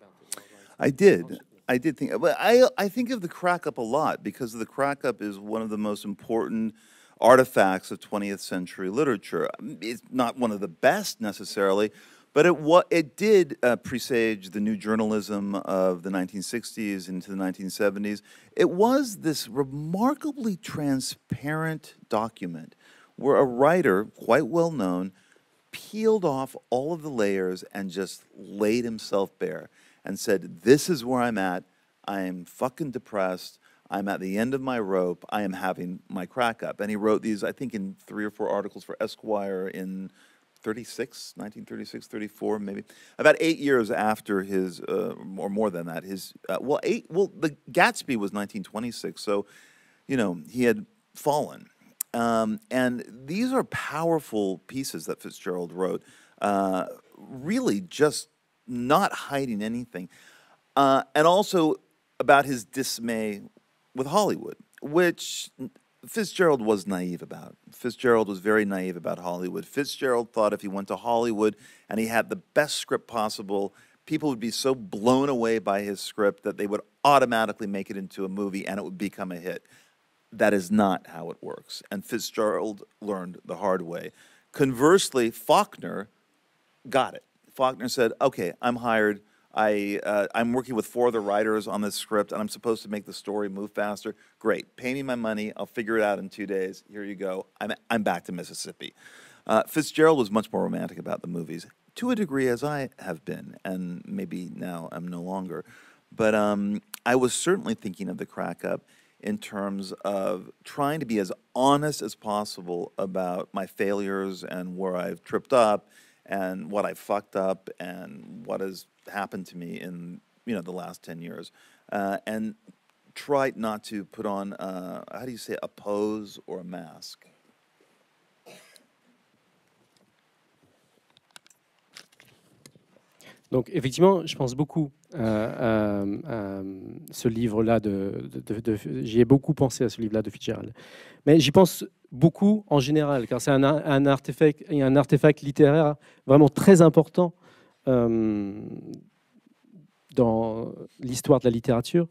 I did. I did think, but I I think of the crack up a lot because the crack up is one of the most important artifacts of 20th century literature. Um, it's not one of the best necessarily, but it what it did uh, presage the new journalism of the 1960s into the 1970s. It was this remarkably transparent document where a writer quite well known peeled off all of the layers and just laid himself bare and said, This is where I'm at. I am fucking depressed. I'm at the end of my rope. I am having my crack up. And he wrote these, I think, in three or four articles for Esquire in 36, 1936, 34, maybe. About eight years after his, uh, or more than that, his, uh, well, eight, well, the Gatsby was 1926. So, you know, he had fallen. Um, and these are powerful pieces that Fitzgerald wrote, uh, really just not hiding anything, uh, and also about his dismay with Hollywood, which Fitzgerald was naive about. Fitzgerald was very naive about Hollywood. Fitzgerald thought if he went to Hollywood and he had the best script possible, people would be so blown away by his script that they would automatically make it into a movie and it would become a hit. That is not how it works. And Fitzgerald learned the hard way. Conversely, Faulkner got it. Faulkner said, okay, I'm hired. I, uh, I'm working with four other writers on this script and I'm supposed to make the story move faster. Great, pay me my money. I'll figure it out in two days. Here you go. I'm, I'm back to Mississippi. Uh, Fitzgerald was much more romantic about the movies, to a degree as I have been, and maybe now I'm no longer. But um, I was certainly thinking of the crack up in terms of trying to be as honest as possible about my failures and where I've tripped up and what I fucked up and what has happened to me in you know the last ten years, uh, and try not to put on how do you say a pose or a mask. Donc effectivement, je pense beaucoup à euh, euh, euh, ce livre-là. De, j'y ai beaucoup pensé à ce livre-là de Fitzgerald. Mais j'y pense beaucoup en général, car c'est un, artefact, un artefact littéraire vraiment très important dans l'histoire de la littérature,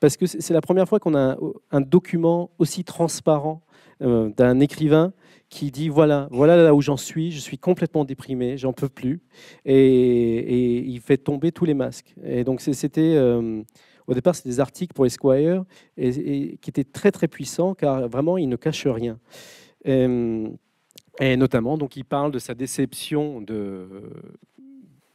parce que c'est la première fois qu'on a un, un document aussi transparent d'un écrivain qui dit voilà, voilà là où j'en suis, je suis complètement déprimé, j'en peux plus, et, il fait tomber tous les masques. Et donc c'était euh, au départ c'est des articles pour Esquire et, qui étaient très très puissants car vraiment il ne cache rien. Et, notamment donc il parle de sa déception de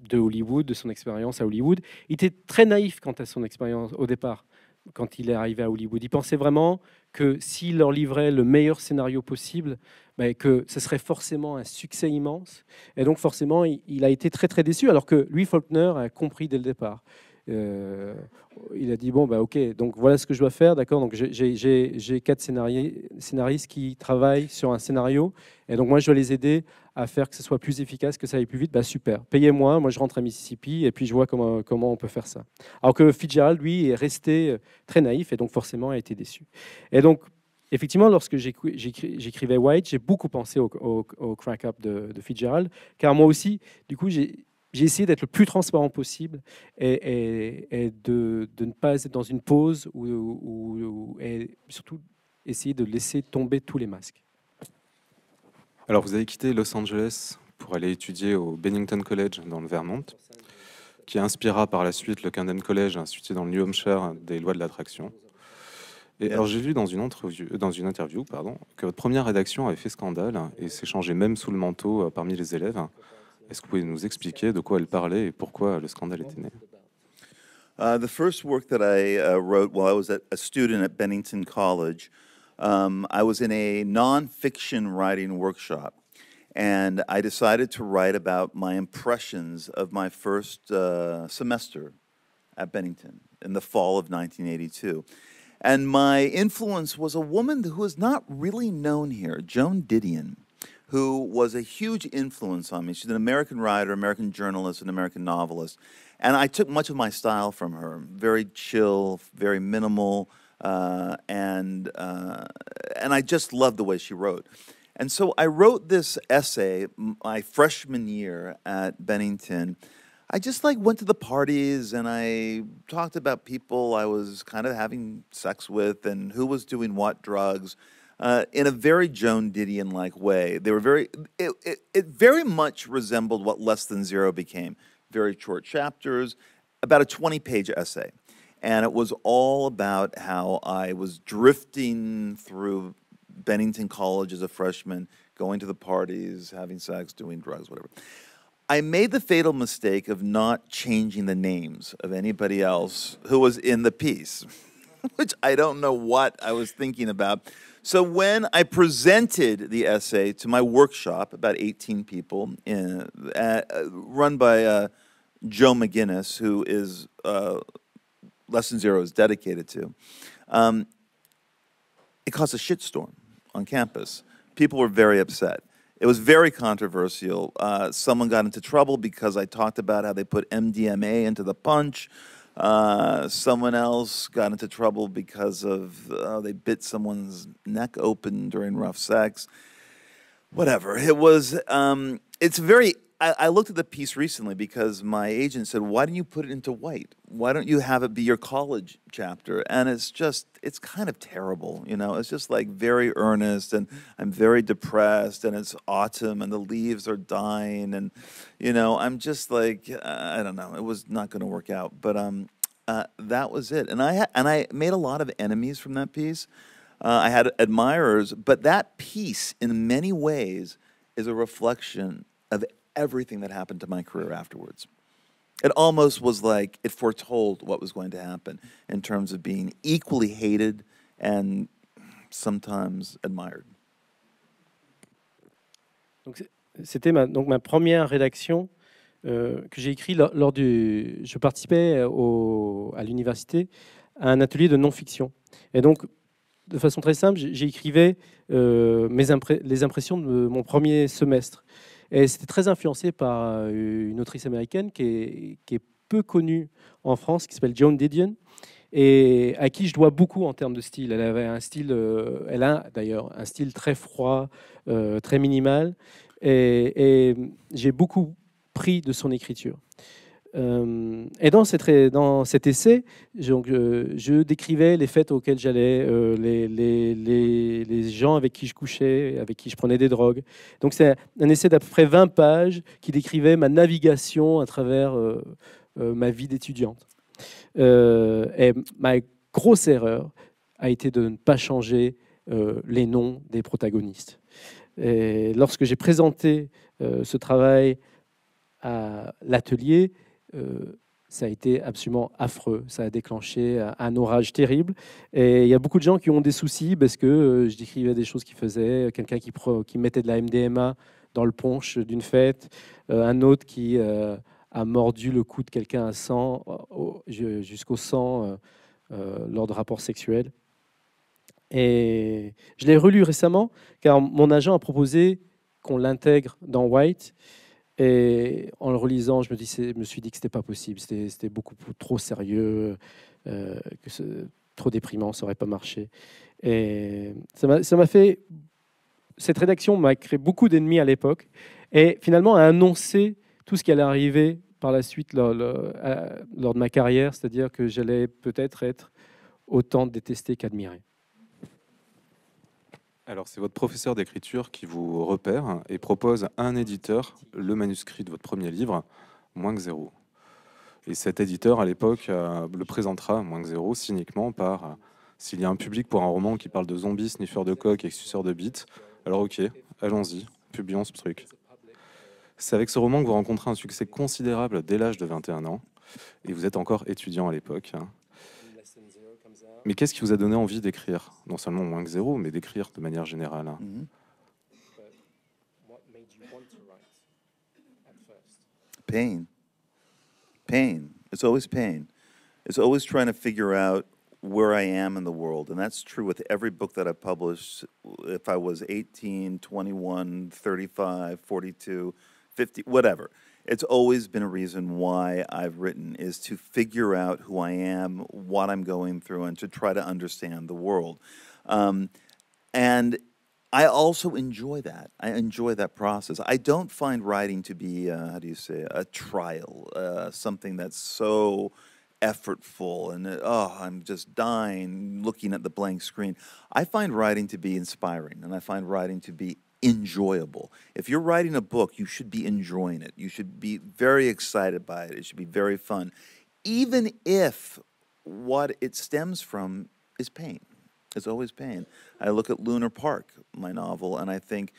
de Hollywood, de son expérience à Hollywood. Il était très naïf quant à son expérience au départ quand il est arrivé à Hollywood. Il pensait vraiment que s'il leur livrait le meilleur scénario possible, bah, que ce serait forcément un succès immense. Et donc forcément, il, a été très très déçu, alors que lui, Faulkner, a compris dès le départ. Euh, il a dit bon bah ok donc voilà ce que je dois faire d'accord donc j'ai quatre scénaristes qui travaillent sur un scénario et donc moi je dois les aider à faire que ce soit plus efficace que ça aille plus vite bah super payez-moi moi je rentre à Mississippi et puis je vois comment comment on peut faire ça alors que Fitzgerald lui est resté très naïf et donc forcément a été déçu et donc effectivement, lorsque j'écrivais White, j'ai beaucoup pensé au, crack-up de, Fitzgerald, car moi aussi, du coup, j'ai essayé d'être le plus transparent possible et, de, ne pas être dans une pause ou, et surtout essayer de laisser tomber tous les masques. Alors, vous avez quitté Los Angeles pour aller étudier au Bennington College dans le Vermont, qui inspira par la suite le Camden College, institué dans le New Hampshire, des lois de l'attraction. Et alors j'ai vu dans une, interview, euh, dans une interview pardon, que votre première rédaction avait fait scandale et s'échangeait même sous le manteau euh, parmi les élèves. Est-ce que vous pouvez nous expliquer de quoi elle parlait et pourquoi le scandale était né Uh, the first work that I uh, wrote while I was a, student at Bennington College, um, I was in a non-fiction writing workshop, and I decided to write about my impressions of my first uh, semester at Bennington in the fall of 1982. And my influence was a woman who is not really known here, Joan Didion, who was a huge influence on me. She's an American writer, American journalist, and American novelist. And I took much of my style from her very chill, very minimal, uh, and, uh, and I just loved the way she wrote. And so I wrote this essay my freshman year at Bennington I just like went to the parties and I talked about people I was kind of having sex with and who was doing what drugs. Uh, in a very Joan Didion like way. They were very, it, it, it, very much resembled what Less Than Zero became. Very short chapters, about a 20 page essay. And it was all about how I was drifting through Bennington College as a freshman, going to the parties, having sex, doing drugs, whatever. I made the fatal mistake of not changing the names of anybody else who was in the piece, which I don't know what I was thinking about. So when I presented the essay to my workshop, about 18 people, in, uh, uh, run by uh, Joe McGinnis, who is uh, Lesson Zero is dedicated to, um, it caused a shitstorm on campus. People were very upset. It was very controversial. Uh, someone got into trouble because I talked about how they put MDMA into the punch. Uh, someone else got into trouble because of uh, they bit someone's neck open during rough sex. Whatever. It was. Um, it's very I, I looked at the piece recently because my agent said, "Why don't you put it into white? Why don't you have it be your college chapter?" And it's just, it's kind of terrible, you know. It's just like very earnest, and I'm very depressed, and it's autumn, and the leaves are dying, and you know, I'm just like, I don't know. It was not going to work out, but um, uh, that was it. And I and I made a lot of enemies from that piece. Uh, I had admirers, but that piece, in many ways, is a reflection everything that happened to my career afterwards. It almost was like it foretold what was going to happen in terms of being equally hated and sometimes admired. Donc c'était ma, donc ma première rédaction euh, que j'ai écrite lors, lors, du. Je participais euh, au, à l'université à un atelier de non-fiction. Et donc, de façon très simple, j'écrivais euh, mes les impressions de mon premier semestre. Et c'était très influencé par euh, une autrice américaine qui est, peu connue en France, qui s'appelle Joan Didion, et à qui je dois beaucoup en termes de style. Elle avait un style, euh, elle a d'ailleurs un style très froid, euh, très minimal, et, et j'ai beaucoup pris de son écriture. Euh, et dans, dans, cet essai, je, euh, je décrivais les fêtes auxquelles j'allais, euh, les, les, gens avec qui je couchais, avec qui je prenais des drogues. Donc c'est un essai d'à peu près 20 pages qui décrivait ma navigation à travers ma vie d'étudiante. et ma grosse erreur a été de ne pas changer les noms des protagonistes. Et lorsque j'ai présenté ce travail à l'atelier, euh, ça a été absolument affreux. Ça a déclenché un orage terrible. Et il y a beaucoup de gens qui ont des soucis parce que euh, je décrivais des choses qu'ils faisaient. Quelqu'un qui, qui, mettait de la MDMA dans le punch d'une fête, euh, un autre qui a mordu le cou de quelqu'un à sang, jusqu'au sang lors de rapports sexuels. Et je l'ai relu récemment car mon agent a proposé qu'on l'intègre dans White. Et en le relisant, je me, me suis dit que c'était pas possible, c'était beaucoup trop sérieux, euh, que ce, trop déprimant, ça n'aurait pas marché. Et ça m'a fait. Cette rédaction m'a créé beaucoup d'ennemis à l'époque et finalement a annoncé tout ce qui allait arriver par la suite lors de ma carrière, c'est-à-dire que j'allais peut-être être autant détesté qu'admiré. Alors c'est votre professeur d'écriture qui vous repère et propose à un éditeur le manuscrit de votre premier livre, moins que zéro. Et cet éditeur, à l'époque, euh, le présentera, moins que zéro, cyniquement par euh, s'il y a un public pour un roman qui parle de zombies, sniffeurs de coques et suceurs de bites, alors ok, allons-y, publions ce truc. C'est avec ce roman que vous rencontrez un succès considérable dès l'âge de 21 ans, et vous êtes encore étudiant à l'époque. Hein. Mais qu'est-ce qui vous a donné envie d'écrire Non seulement moins que zéro, mais d'écrire de manière générale. Mm -hmm. Pain. Pain. It's always pain. It's always trying to figure out where I am in the world. And that's true with every book that I published. If I was 18, 21, 35, 42, 50, whatever it's always been a reason why I've written is to figure out who I am, what I'm going through, and to try to understand the world. Um, and I also enjoy that. I enjoy that process. I don't find writing to be, uh, how do you say, a trial, uh, something that's so effortful and oh, I'm just dying looking at the blank screen. I find writing to be inspiring and I find writing to be enjoyable. If you're writing a book, you should be enjoying it. You should be very excited by it. It should be very fun, even if what it stems from is pain. It's always pain. I look at Lunar Park, my novel, and I think,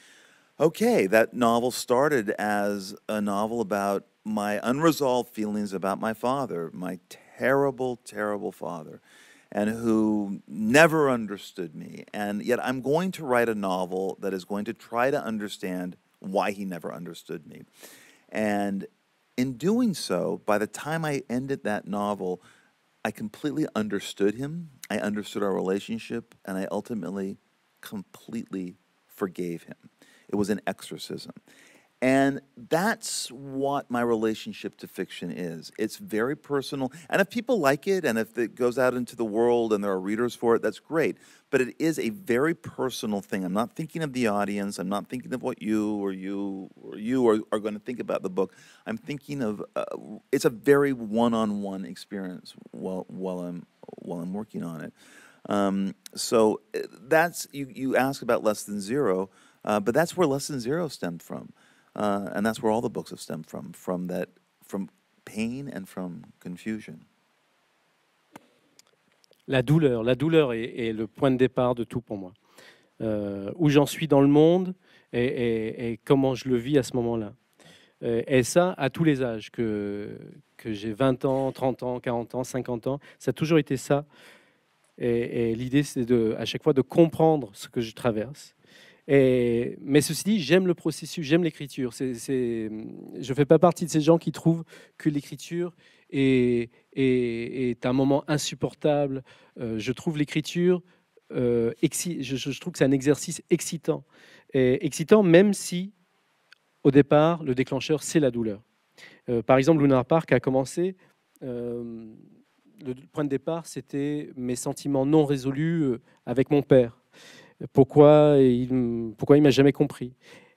okay, that novel started as a novel about my unresolved feelings about my father, my terrible, terrible father and who never understood me. And yet I'm going to write a novel that is going to try to understand why he never understood me. And in doing so, by the time I ended that novel, I completely understood him. I understood our relationship, and I ultimately completely forgave him. It was an exorcism. And that's what my relationship to fiction is. It's very personal. And if people like it and if it goes out into the world and there are readers for it, that's great. But it is a very personal thing. I'm not thinking of the audience. I'm not thinking of what you or you or you are, are going to think about the book. I'm thinking of uh, it's a very one on one experience while, while, I'm, while I'm working on it. Um, so uh, that's, you, you ask about less than zero, uh, but that's where less than zero stemmed from. Uh, and that's where all the books have stemmed from, from that, from pain and from confusion. La douleur, la douleur est, le point de départ de tout pour moi. Euh, où j'en suis dans le monde et, comment je le vis à ce moment-là. Euh, et, ça, à tous les âges, que, que j'ai 20 ans, 30 ans, 40 ans, 50 ans, ça a toujours été ça. Et, l'idée, c'est à chaque fois de comprendre ce que je traverse mais ceci dit, j'aime le processus, j'aime l'écriture. je ne fais pas partie de ces gens qui trouvent que l'écriture est, un moment insupportable. Euh, je trouve l'écriture, euh, je, trouve que c'est un exercice excitant. excitant même si, au départ, le déclencheur, c'est la douleur. Euh, par exemple, Lunar Park a commencé le point de départ, c'était mes sentiments non résolus avec mon père pourquoi il, pourquoi m'a jamais compris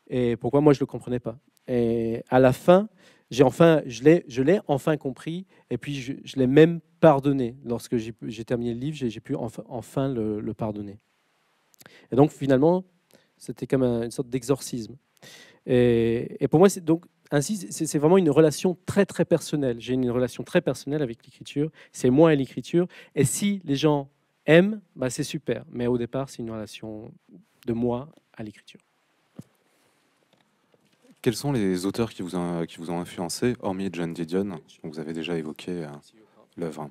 et pourquoi moi je le comprenais pas. Et à la fin, j'ai enfin, je l'ai, enfin compris, et puis je, l'ai même pardonné. Lorsque j'ai, terminé le livre, j'ai, pu enfin, le, pardonner. Et donc finalement, c'était comme une sorte d'exorcisme. Et, pour moi, c'est donc ainsi, c'est, vraiment une relation très très personnelle. J'ai une relation très personnelle avec l'écriture. C'est moi et l'écriture. Et si les gens M, bah c'est super. Mais au départ, c'est une relation de moi à l'écriture. Quels sont les auteurs qui vous, ont, qui vous ont influencé, hormis John Didion, dont vous avez déjà évoqué euh, l'œuvre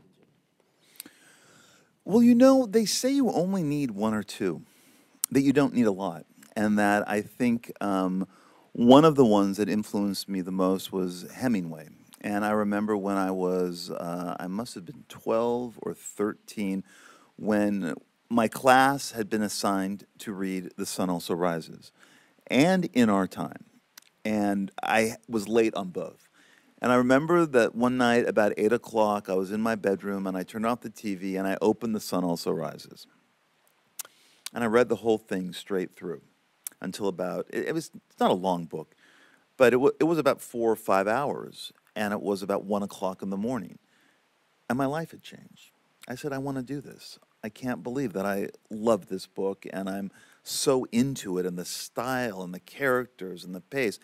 Well, you know, they say you only need one or two, that you don't need a lot. And that I think um, one of the ones that influenced me the most was Hemingway. And I remember when I was, uh, I must have been 12 or 13. when my class had been assigned to read The Sun Also Rises and In Our Time. And I was late on both. And I remember that one night about eight o'clock, I was in my bedroom and I turned off the TV and I opened The Sun Also Rises. And I read the whole thing straight through until about, it, it was it's not a long book, but it, it was about four or five hours. And it was about one o'clock in the morning. And my life had changed. I said, I want to do this. I can't believe that I love this book and I'm so into it and the style and the characters and the pace.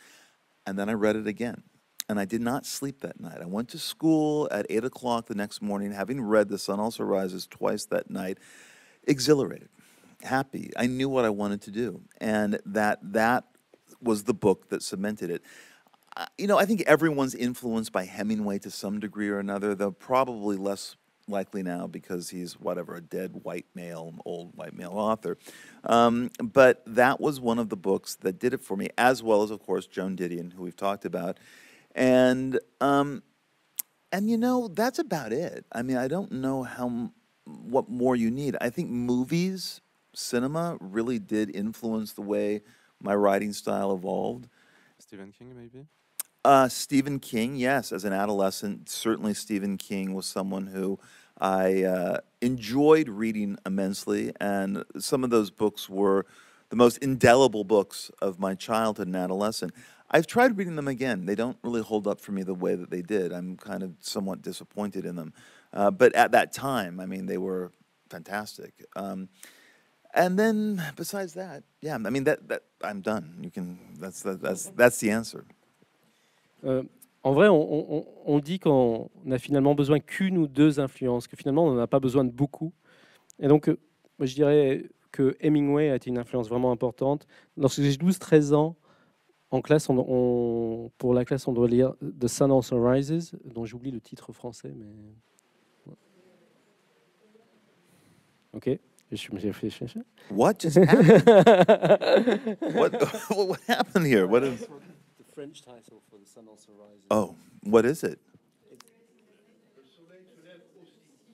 And then I read it again. And I did not sleep that night. I went to school at eight o'clock the next morning, having read The Sun Also Rises twice that night, exhilarated, happy. I knew what I wanted to do. And that that was the book that cemented it you know, I think everyone's influenced by Hemingway to some degree or another, though probably less likely now because he's whatever a dead white male, old white male author. Um, but that was one of the books that did it for me, as well as of course Joan Didion, who we've talked about, and um, and you know that's about it. I mean, I don't know how what more you need. I think movies, cinema, really did influence the way my writing style evolved. Stephen King, maybe. Uh, Stephen King, yes, as an adolescent, certainly Stephen King was someone who I uh, enjoyed reading immensely, and some of those books were the most indelible books of my childhood and adolescence. I've tried reading them again. They don't really hold up for me the way that they did. I'm kind of somewhat disappointed in them. Uh, but at that time, I mean, they were fantastic. Um, and then besides that, yeah, I mean that, that I'm done. You can that's that, that's that's the answer. Uh, en vrai, on, dit qu'on n'a finalement besoin qu'une ou deux influences, que finalement on n'en a pas besoin de beaucoup. Et donc, euh, je dirais que Hemingway a été une influence vraiment importante. Lorsque j'ai 12-13 ans, en classe, pour la classe, on doit lire The Sun Also Rises, dont j'oublie le titre français, mais. Ok. Je What just happened? what happened here? What is... French title Oh, what is it?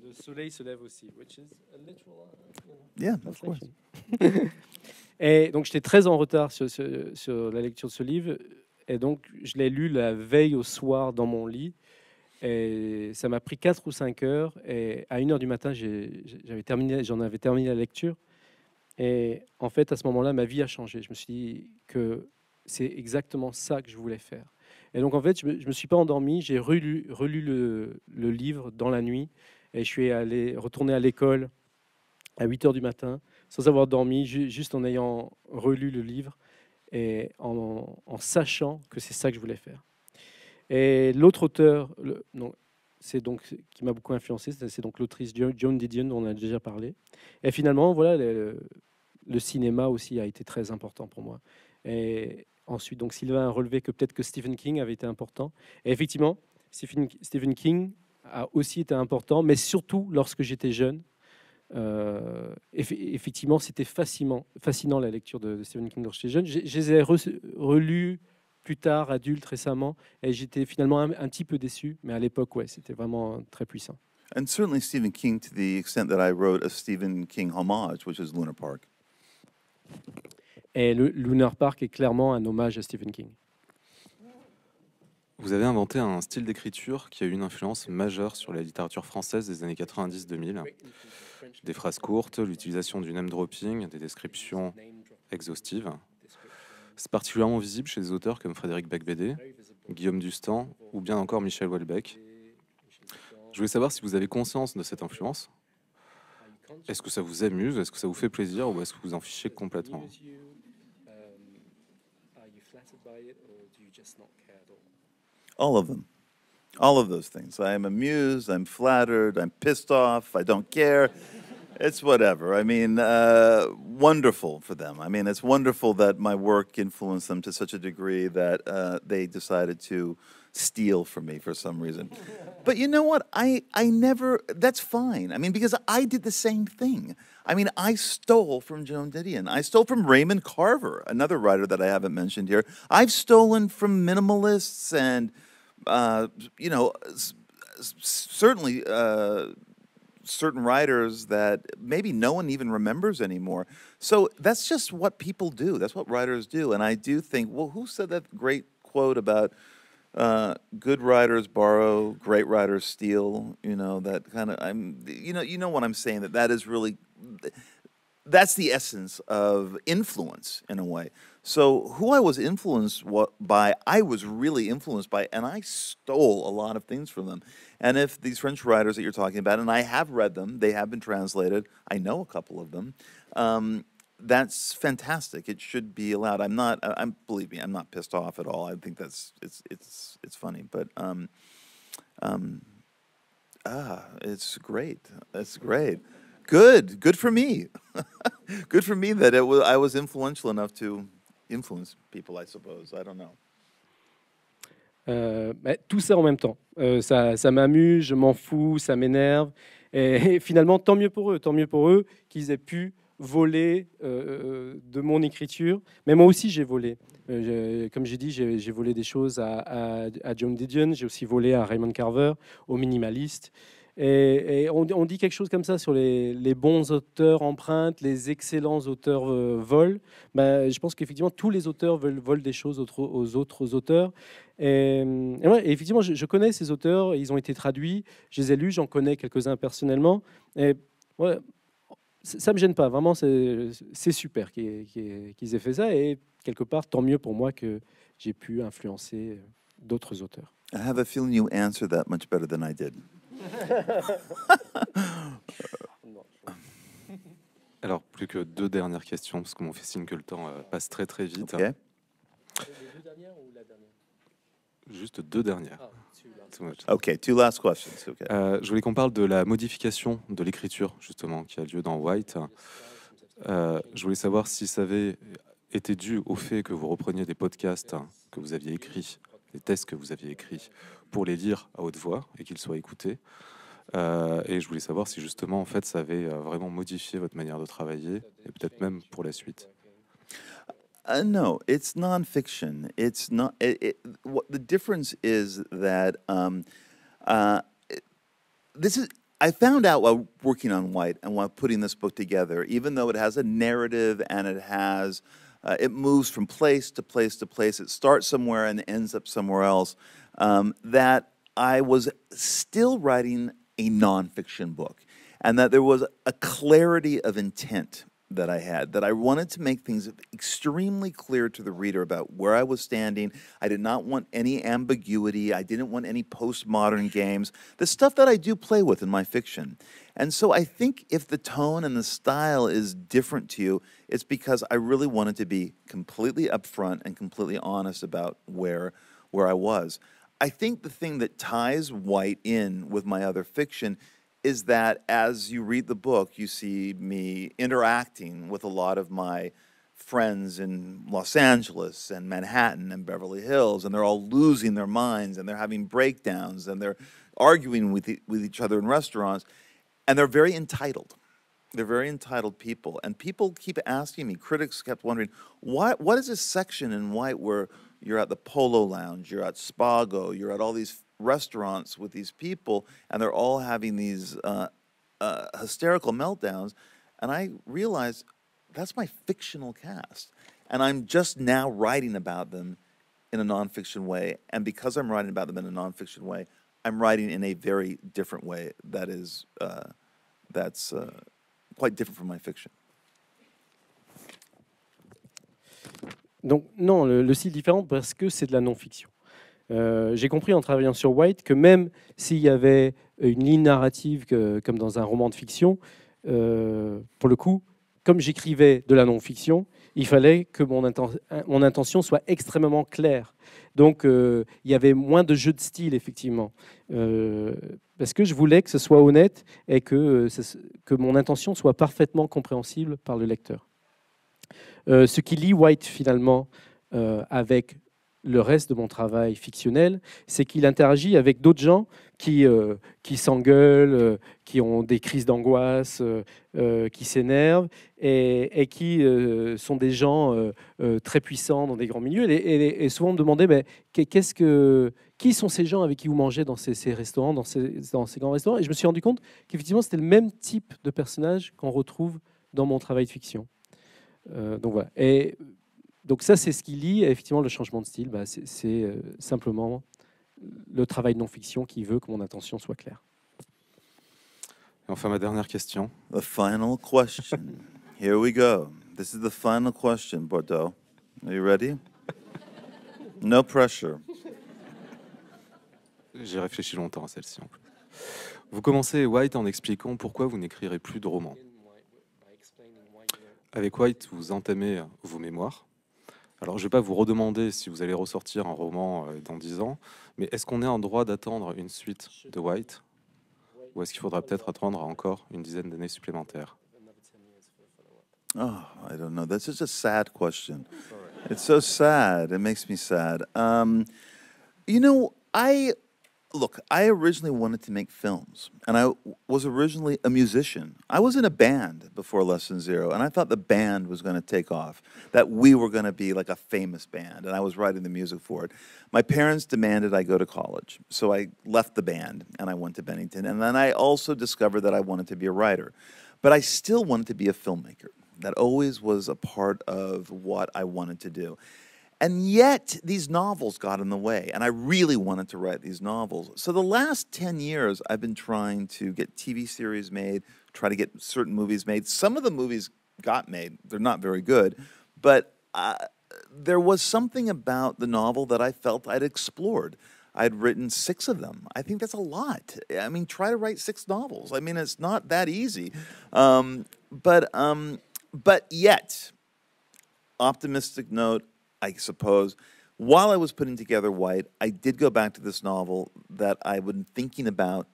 Le soleil se lève aussi, which is a literal, yeah, of course. Et donc j'étais très en retard sur, sur, la lecture de ce livre, et donc je l'ai lu la veille au soir dans mon lit, et ça m'a pris 4 ou 5 heures, et à 1 heure du matin, j'avais terminé, j'en avais terminé la lecture, et en fait à ce moment-là, ma vie a changé. Je me suis dit que c'est exactement ça que je voulais faire. Et donc, en fait, je ne me, suis pas endormi. J'ai relu, le, livre dans la nuit. Et je suis allé retourner à l'école à 8 heures du matin, sans avoir dormi, juste en ayant relu le livre et en, sachant que c'est ça que je voulais faire. Et l'autre auteur, c'est donc qui m'a beaucoup influencé, c'est donc l'autrice John Didion dont on a déjà parlé. Et finalement, voilà, le, cinéma aussi a été très important pour moi. Et, Ensuite, donc Sylvain a relevé que peut-être que Stephen King avait été important. Et effectivement, Stephen, King a aussi été important, mais surtout lorsque j'étais jeune. Euh, effectivement, c'était fascinant, la lecture de, Stephen King lorsque j'étais jeune. Je, les ai relus plus tard, adulte, récemment, et j'étais finalement un, petit peu déçu, mais à l'époque, ouais, c'était vraiment très puissant. And certainly Stephen King to the extent that I wrote a Stephen King homage, which Lunar Park. Et le, Lunar Park est clairement un hommage à Stephen King. Vous avez inventé un style d'écriture qui a eu une influence majeure sur la littérature française des années 90-2000. Des phrases courtes, l'utilisation du name dropping, des descriptions exhaustives. C'est particulièrement visible chez des auteurs comme Frédéric Becbédé, Guillaume Dustan ou bien encore Michel Houellebecq. Je voulais savoir si vous avez conscience de cette influence. Est-ce que ça vous amuse, est-ce que ça vous fait plaisir ou est-ce que vous en fichez complètement by it, or do you just not care at all? All of them. All of those things. I am amused, I'm flattered, I'm pissed off, I don't care. it's whatever. I mean, uh, wonderful for them. I mean, it's wonderful that my work influenced them to such a degree that uh, they decided to steal from me for some reason. But you know what? I, I never, that's fine. I mean, because I did the same thing. I mean, I stole from Joan Didion. I stole from Raymond Carver, another writer that I haven't mentioned here. I've stolen from minimalists and, uh, you know, certainly uh, certain writers that maybe no one even remembers anymore. So that's just what people do. That's what writers do. And I do think, well, who said that great quote about uh, good writers borrow, great writers steal? You know that kind of. I'm, you know, you know what I'm saying. That that is really that's the essence of influence in a way. So, who I was influenced by, I was really influenced by, and I stole a lot of things from them. And if these French writers that you're talking about, and I have read them, they have been translated, I know a couple of them. Um, that's fantastic. It should be allowed. I'm not. Uh, I'm believe me. I'm not pissed off at all. I think that's it's it's it's funny, but um, um, ah, it's great. It's great. good. Good for me. good for me that I was influential enough to influence people, I suppose. I don't know. Euh, bah, tout ça en même temps. Euh, ça, ça m'amuse, je m'en fous, ça m'énerve. Et, finalement, tant mieux pour eux, tant mieux pour eux qu'ils aient pu voler euh, de mon écriture. Mais moi aussi, j'ai volé. comme j'ai dit, j'ai volé des choses à, à John Didion, j'ai aussi volé à Raymond Carver, au Minimaliste. Et, on, dit quelque chose comme ça sur les, bons auteurs empruntent, les excellents auteurs euh, volent. Ben, je pense qu'effectivement, tous les auteurs veulent, volent des choses aux, autres auteurs. Et, ouais, effectivement, je, connais ces auteurs, ils ont été traduits, je les ai lus, j'en connais quelques-uns personnellement. Et ouais, ça me gêne pas, vraiment, c'est super qu'ils aient fait ça. Et quelque part, tant mieux pour moi que j'ai pu influencer d'autres auteurs. Alors, plus que deux dernières questions, parce qu'on fait signe que le temps euh, passe très très vite. deux dernières Juste deux dernières. Ah, ok, two last questions. Euh, je voulais qu'on parle de la modification de l'écriture, justement, qui a lieu dans White. Euh, je voulais savoir si ça avait été dû au fait que vous repreniez des podcasts que vous aviez écrits, des tests que vous aviez écrits, pour les lire à haute voix et qu'ils soient écoutés. Euh, et je voulais savoir si justement, en fait, ça avait euh, vraiment modifié votre manière de travailler et peut-être même pour la suite. Non, uh, no, it's non-fiction. It's not. est que... what, the difference is that um, uh, this is. I found out while working on White and while putting this book together, even though it has a narrative and it has, uh, it moves from place to place to place. It starts somewhere and ends up somewhere else. um, that I was still writing a nonfiction book and that there was a clarity of intent that I had, that I wanted to make things extremely clear to the reader about where I was standing. I did not want any ambiguity. I didn't want any postmodern games, the stuff that I do play with in my fiction. And so I think if the tone and the style is different to you, it's because I really wanted to be completely upfront and completely honest about where, where I was. I think the thing that ties White in with my other fiction is that as you read the book, you see me interacting with a lot of my friends in Los Angeles and Manhattan and Beverly Hills, and they're all losing their minds and they're having breakdowns and they're arguing with, e with each other in restaurants. And they're very entitled. They're very entitled people. And people keep asking me, critics kept wondering, why, what is this section in White where you're at the Polo Lounge, you're at Spago, you're at all these restaurants with these people, and they're all having these uh, uh, hysterical meltdowns. And I realized that's my fictional cast. And I'm just now writing about them in a nonfiction way. And because I'm writing about them in a nonfiction way, I'm writing in a very different way that is uh, that's uh, quite different from my fiction. Donc non, le, style style différent parce que c'est de la non-fiction. Euh, j'ai compris en travaillant sur White que même s'il y avait une ligne narrative comme dans un roman de fiction, euh, pour le coup, comme j'écrivais de la non-fiction, il fallait que mon, intention soit extrêmement claire. Donc euh, il y avait moins de jeux de style, effectivement, parce que je voulais que ce soit honnête et que, que mon intention soit parfaitement compréhensible par le lecteur. Euh, ce qui lie White finalement euh, avec le reste de mon travail fictionnel, c'est qu'il interagit avec d'autres gens qui, euh, qui s'engueulent, qui ont des crises d'angoisse, qui s'énervent et, qui sont des gens très puissants dans des grands milieux. Et, souvent me demandait mais qui sont ces gens avec qui vous mangez dans ces, restaurants, dans ces, dans ces grands restaurants Et je me suis rendu compte qu'effectivement, c'était le même type de personnage qu'on retrouve dans mon travail de fiction. Euh, donc voilà. Et donc ça, c'est ce qui lie effectivement le changement de style. Bah, c'est euh, simplement le travail de non-fiction qui veut que mon attention soit claire. enfin, ma dernière question. The final question. Here we go. This is the final question, Bordeaux. Are you ready? No pressure. J'ai réfléchi longtemps à celle-ci. Vous commencez White en expliquant pourquoi vous n'écrirez plus de romans avec White, vous entamez euh, vos mémoires. Alors, je ne vais pas vous redemander si vous allez ressortir un roman euh, dans dix ans, mais est-ce qu'on est en droit d'attendre une suite de White Ou est-ce qu'il faudra peut-être attendre encore une dizaine d'années supplémentaires Oh, I don't know. That's a sad question. It's so sad. It makes me sad. Um, you know, I look, I originally wanted to make films, and I was originally a musician. I was in a band before Lesson Zero, and I thought the band was going to take off, that we were going to be like a famous band, and I was writing the music for it. My parents demanded I go to college, so I left the band and I went to Bennington, and then I also discovered that I wanted to be a writer, but I still wanted to be a filmmaker. That always was a part of what I wanted to do. And yet, these novels got in the way, and I really wanted to write these novels. So, the last 10 years, I've been trying to get TV series made, try to get certain movies made. Some of the movies got made, they're not very good, but uh, there was something about the novel that I felt I'd explored. I'd written six of them. I think that's a lot. I mean, try to write six novels. I mean, it's not that easy. Um, but, um, but yet, optimistic note I suppose. While I was putting together White, I did go back to this novel that I've been thinking about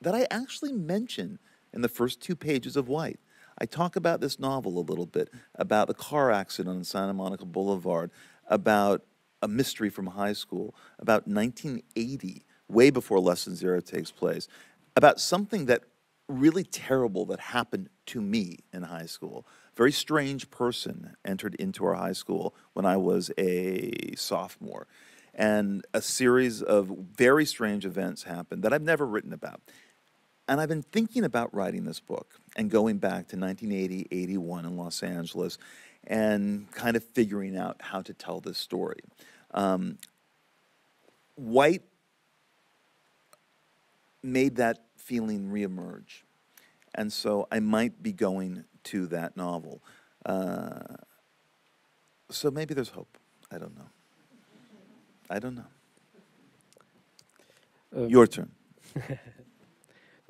that I actually mention in the first two pages of White. I talk about this novel a little bit about the car accident on Santa Monica Boulevard, about a mystery from high school, about 1980, way before Lesson Zero takes place, about something that really terrible that happened to me in high school very strange person entered into our high school when I was a sophomore. And a series of very strange events happened that I've never written about. And I've been thinking about writing this book and going back to 1980, 81 in Los Angeles and kind of figuring out how to tell this story. Um, White made that feeling reemerge. And so I might be going to that novel. Uh, so maybe there's hope. I don't know. I don't know. Euh, Your turn.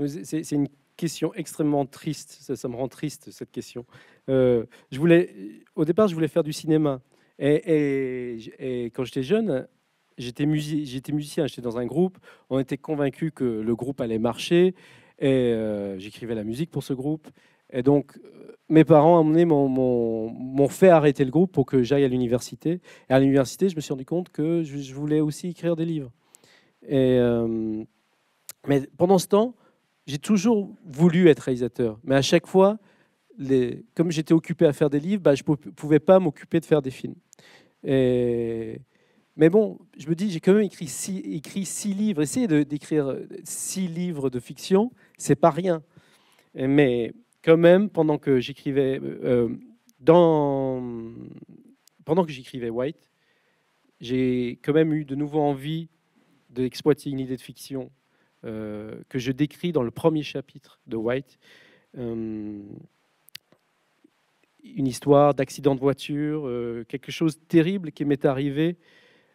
C'est une question extrêmement triste. Ça, me rend triste cette question. Euh, je voulais, au départ, je voulais faire du cinéma. Et, quand j'étais jeune, j'étais musicien, musicien j'étais dans un groupe. On était convaincu que le groupe allait marcher. Et euh, j'écrivais la musique pour ce groupe. Et donc, euh, mes parents m'ont fait arrêter le groupe pour que j'aille à l'université. Et à l'université, je me suis rendu compte que je, voulais aussi écrire des livres. Et, euh, mais pendant ce temps, j'ai toujours voulu être réalisateur. Mais à chaque fois, les, comme j'étais occupé à faire des livres, bah, je ne pouvais pas m'occuper de faire des films. Et, mais bon, je me dis, j'ai quand même écrit six, écrit six livres. Essayer d'écrire six livres de fiction, c'est pas rien. Mais quand même, pendant que j'écrivais euh, euh, dans pendant que j'écrivais White, j'ai quand même eu de nouveau envie d'exploiter une idée de fiction euh, que je décris dans le premier chapitre de White. une histoire d'accident de voiture, quelque chose de terrible qui m'est arrivé,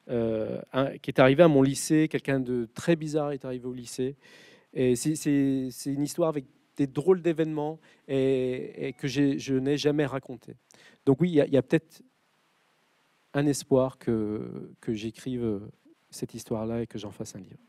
qui est arrivé à mon lycée. Quelqu'un de très bizarre est arrivé au lycée. Et c'est une histoire avec des drôles d'événements et, que je n'ai jamais raconté. Donc oui, il y a, peut-être un espoir que, que j'écrive cette histoire-là et que j'en fasse un livre.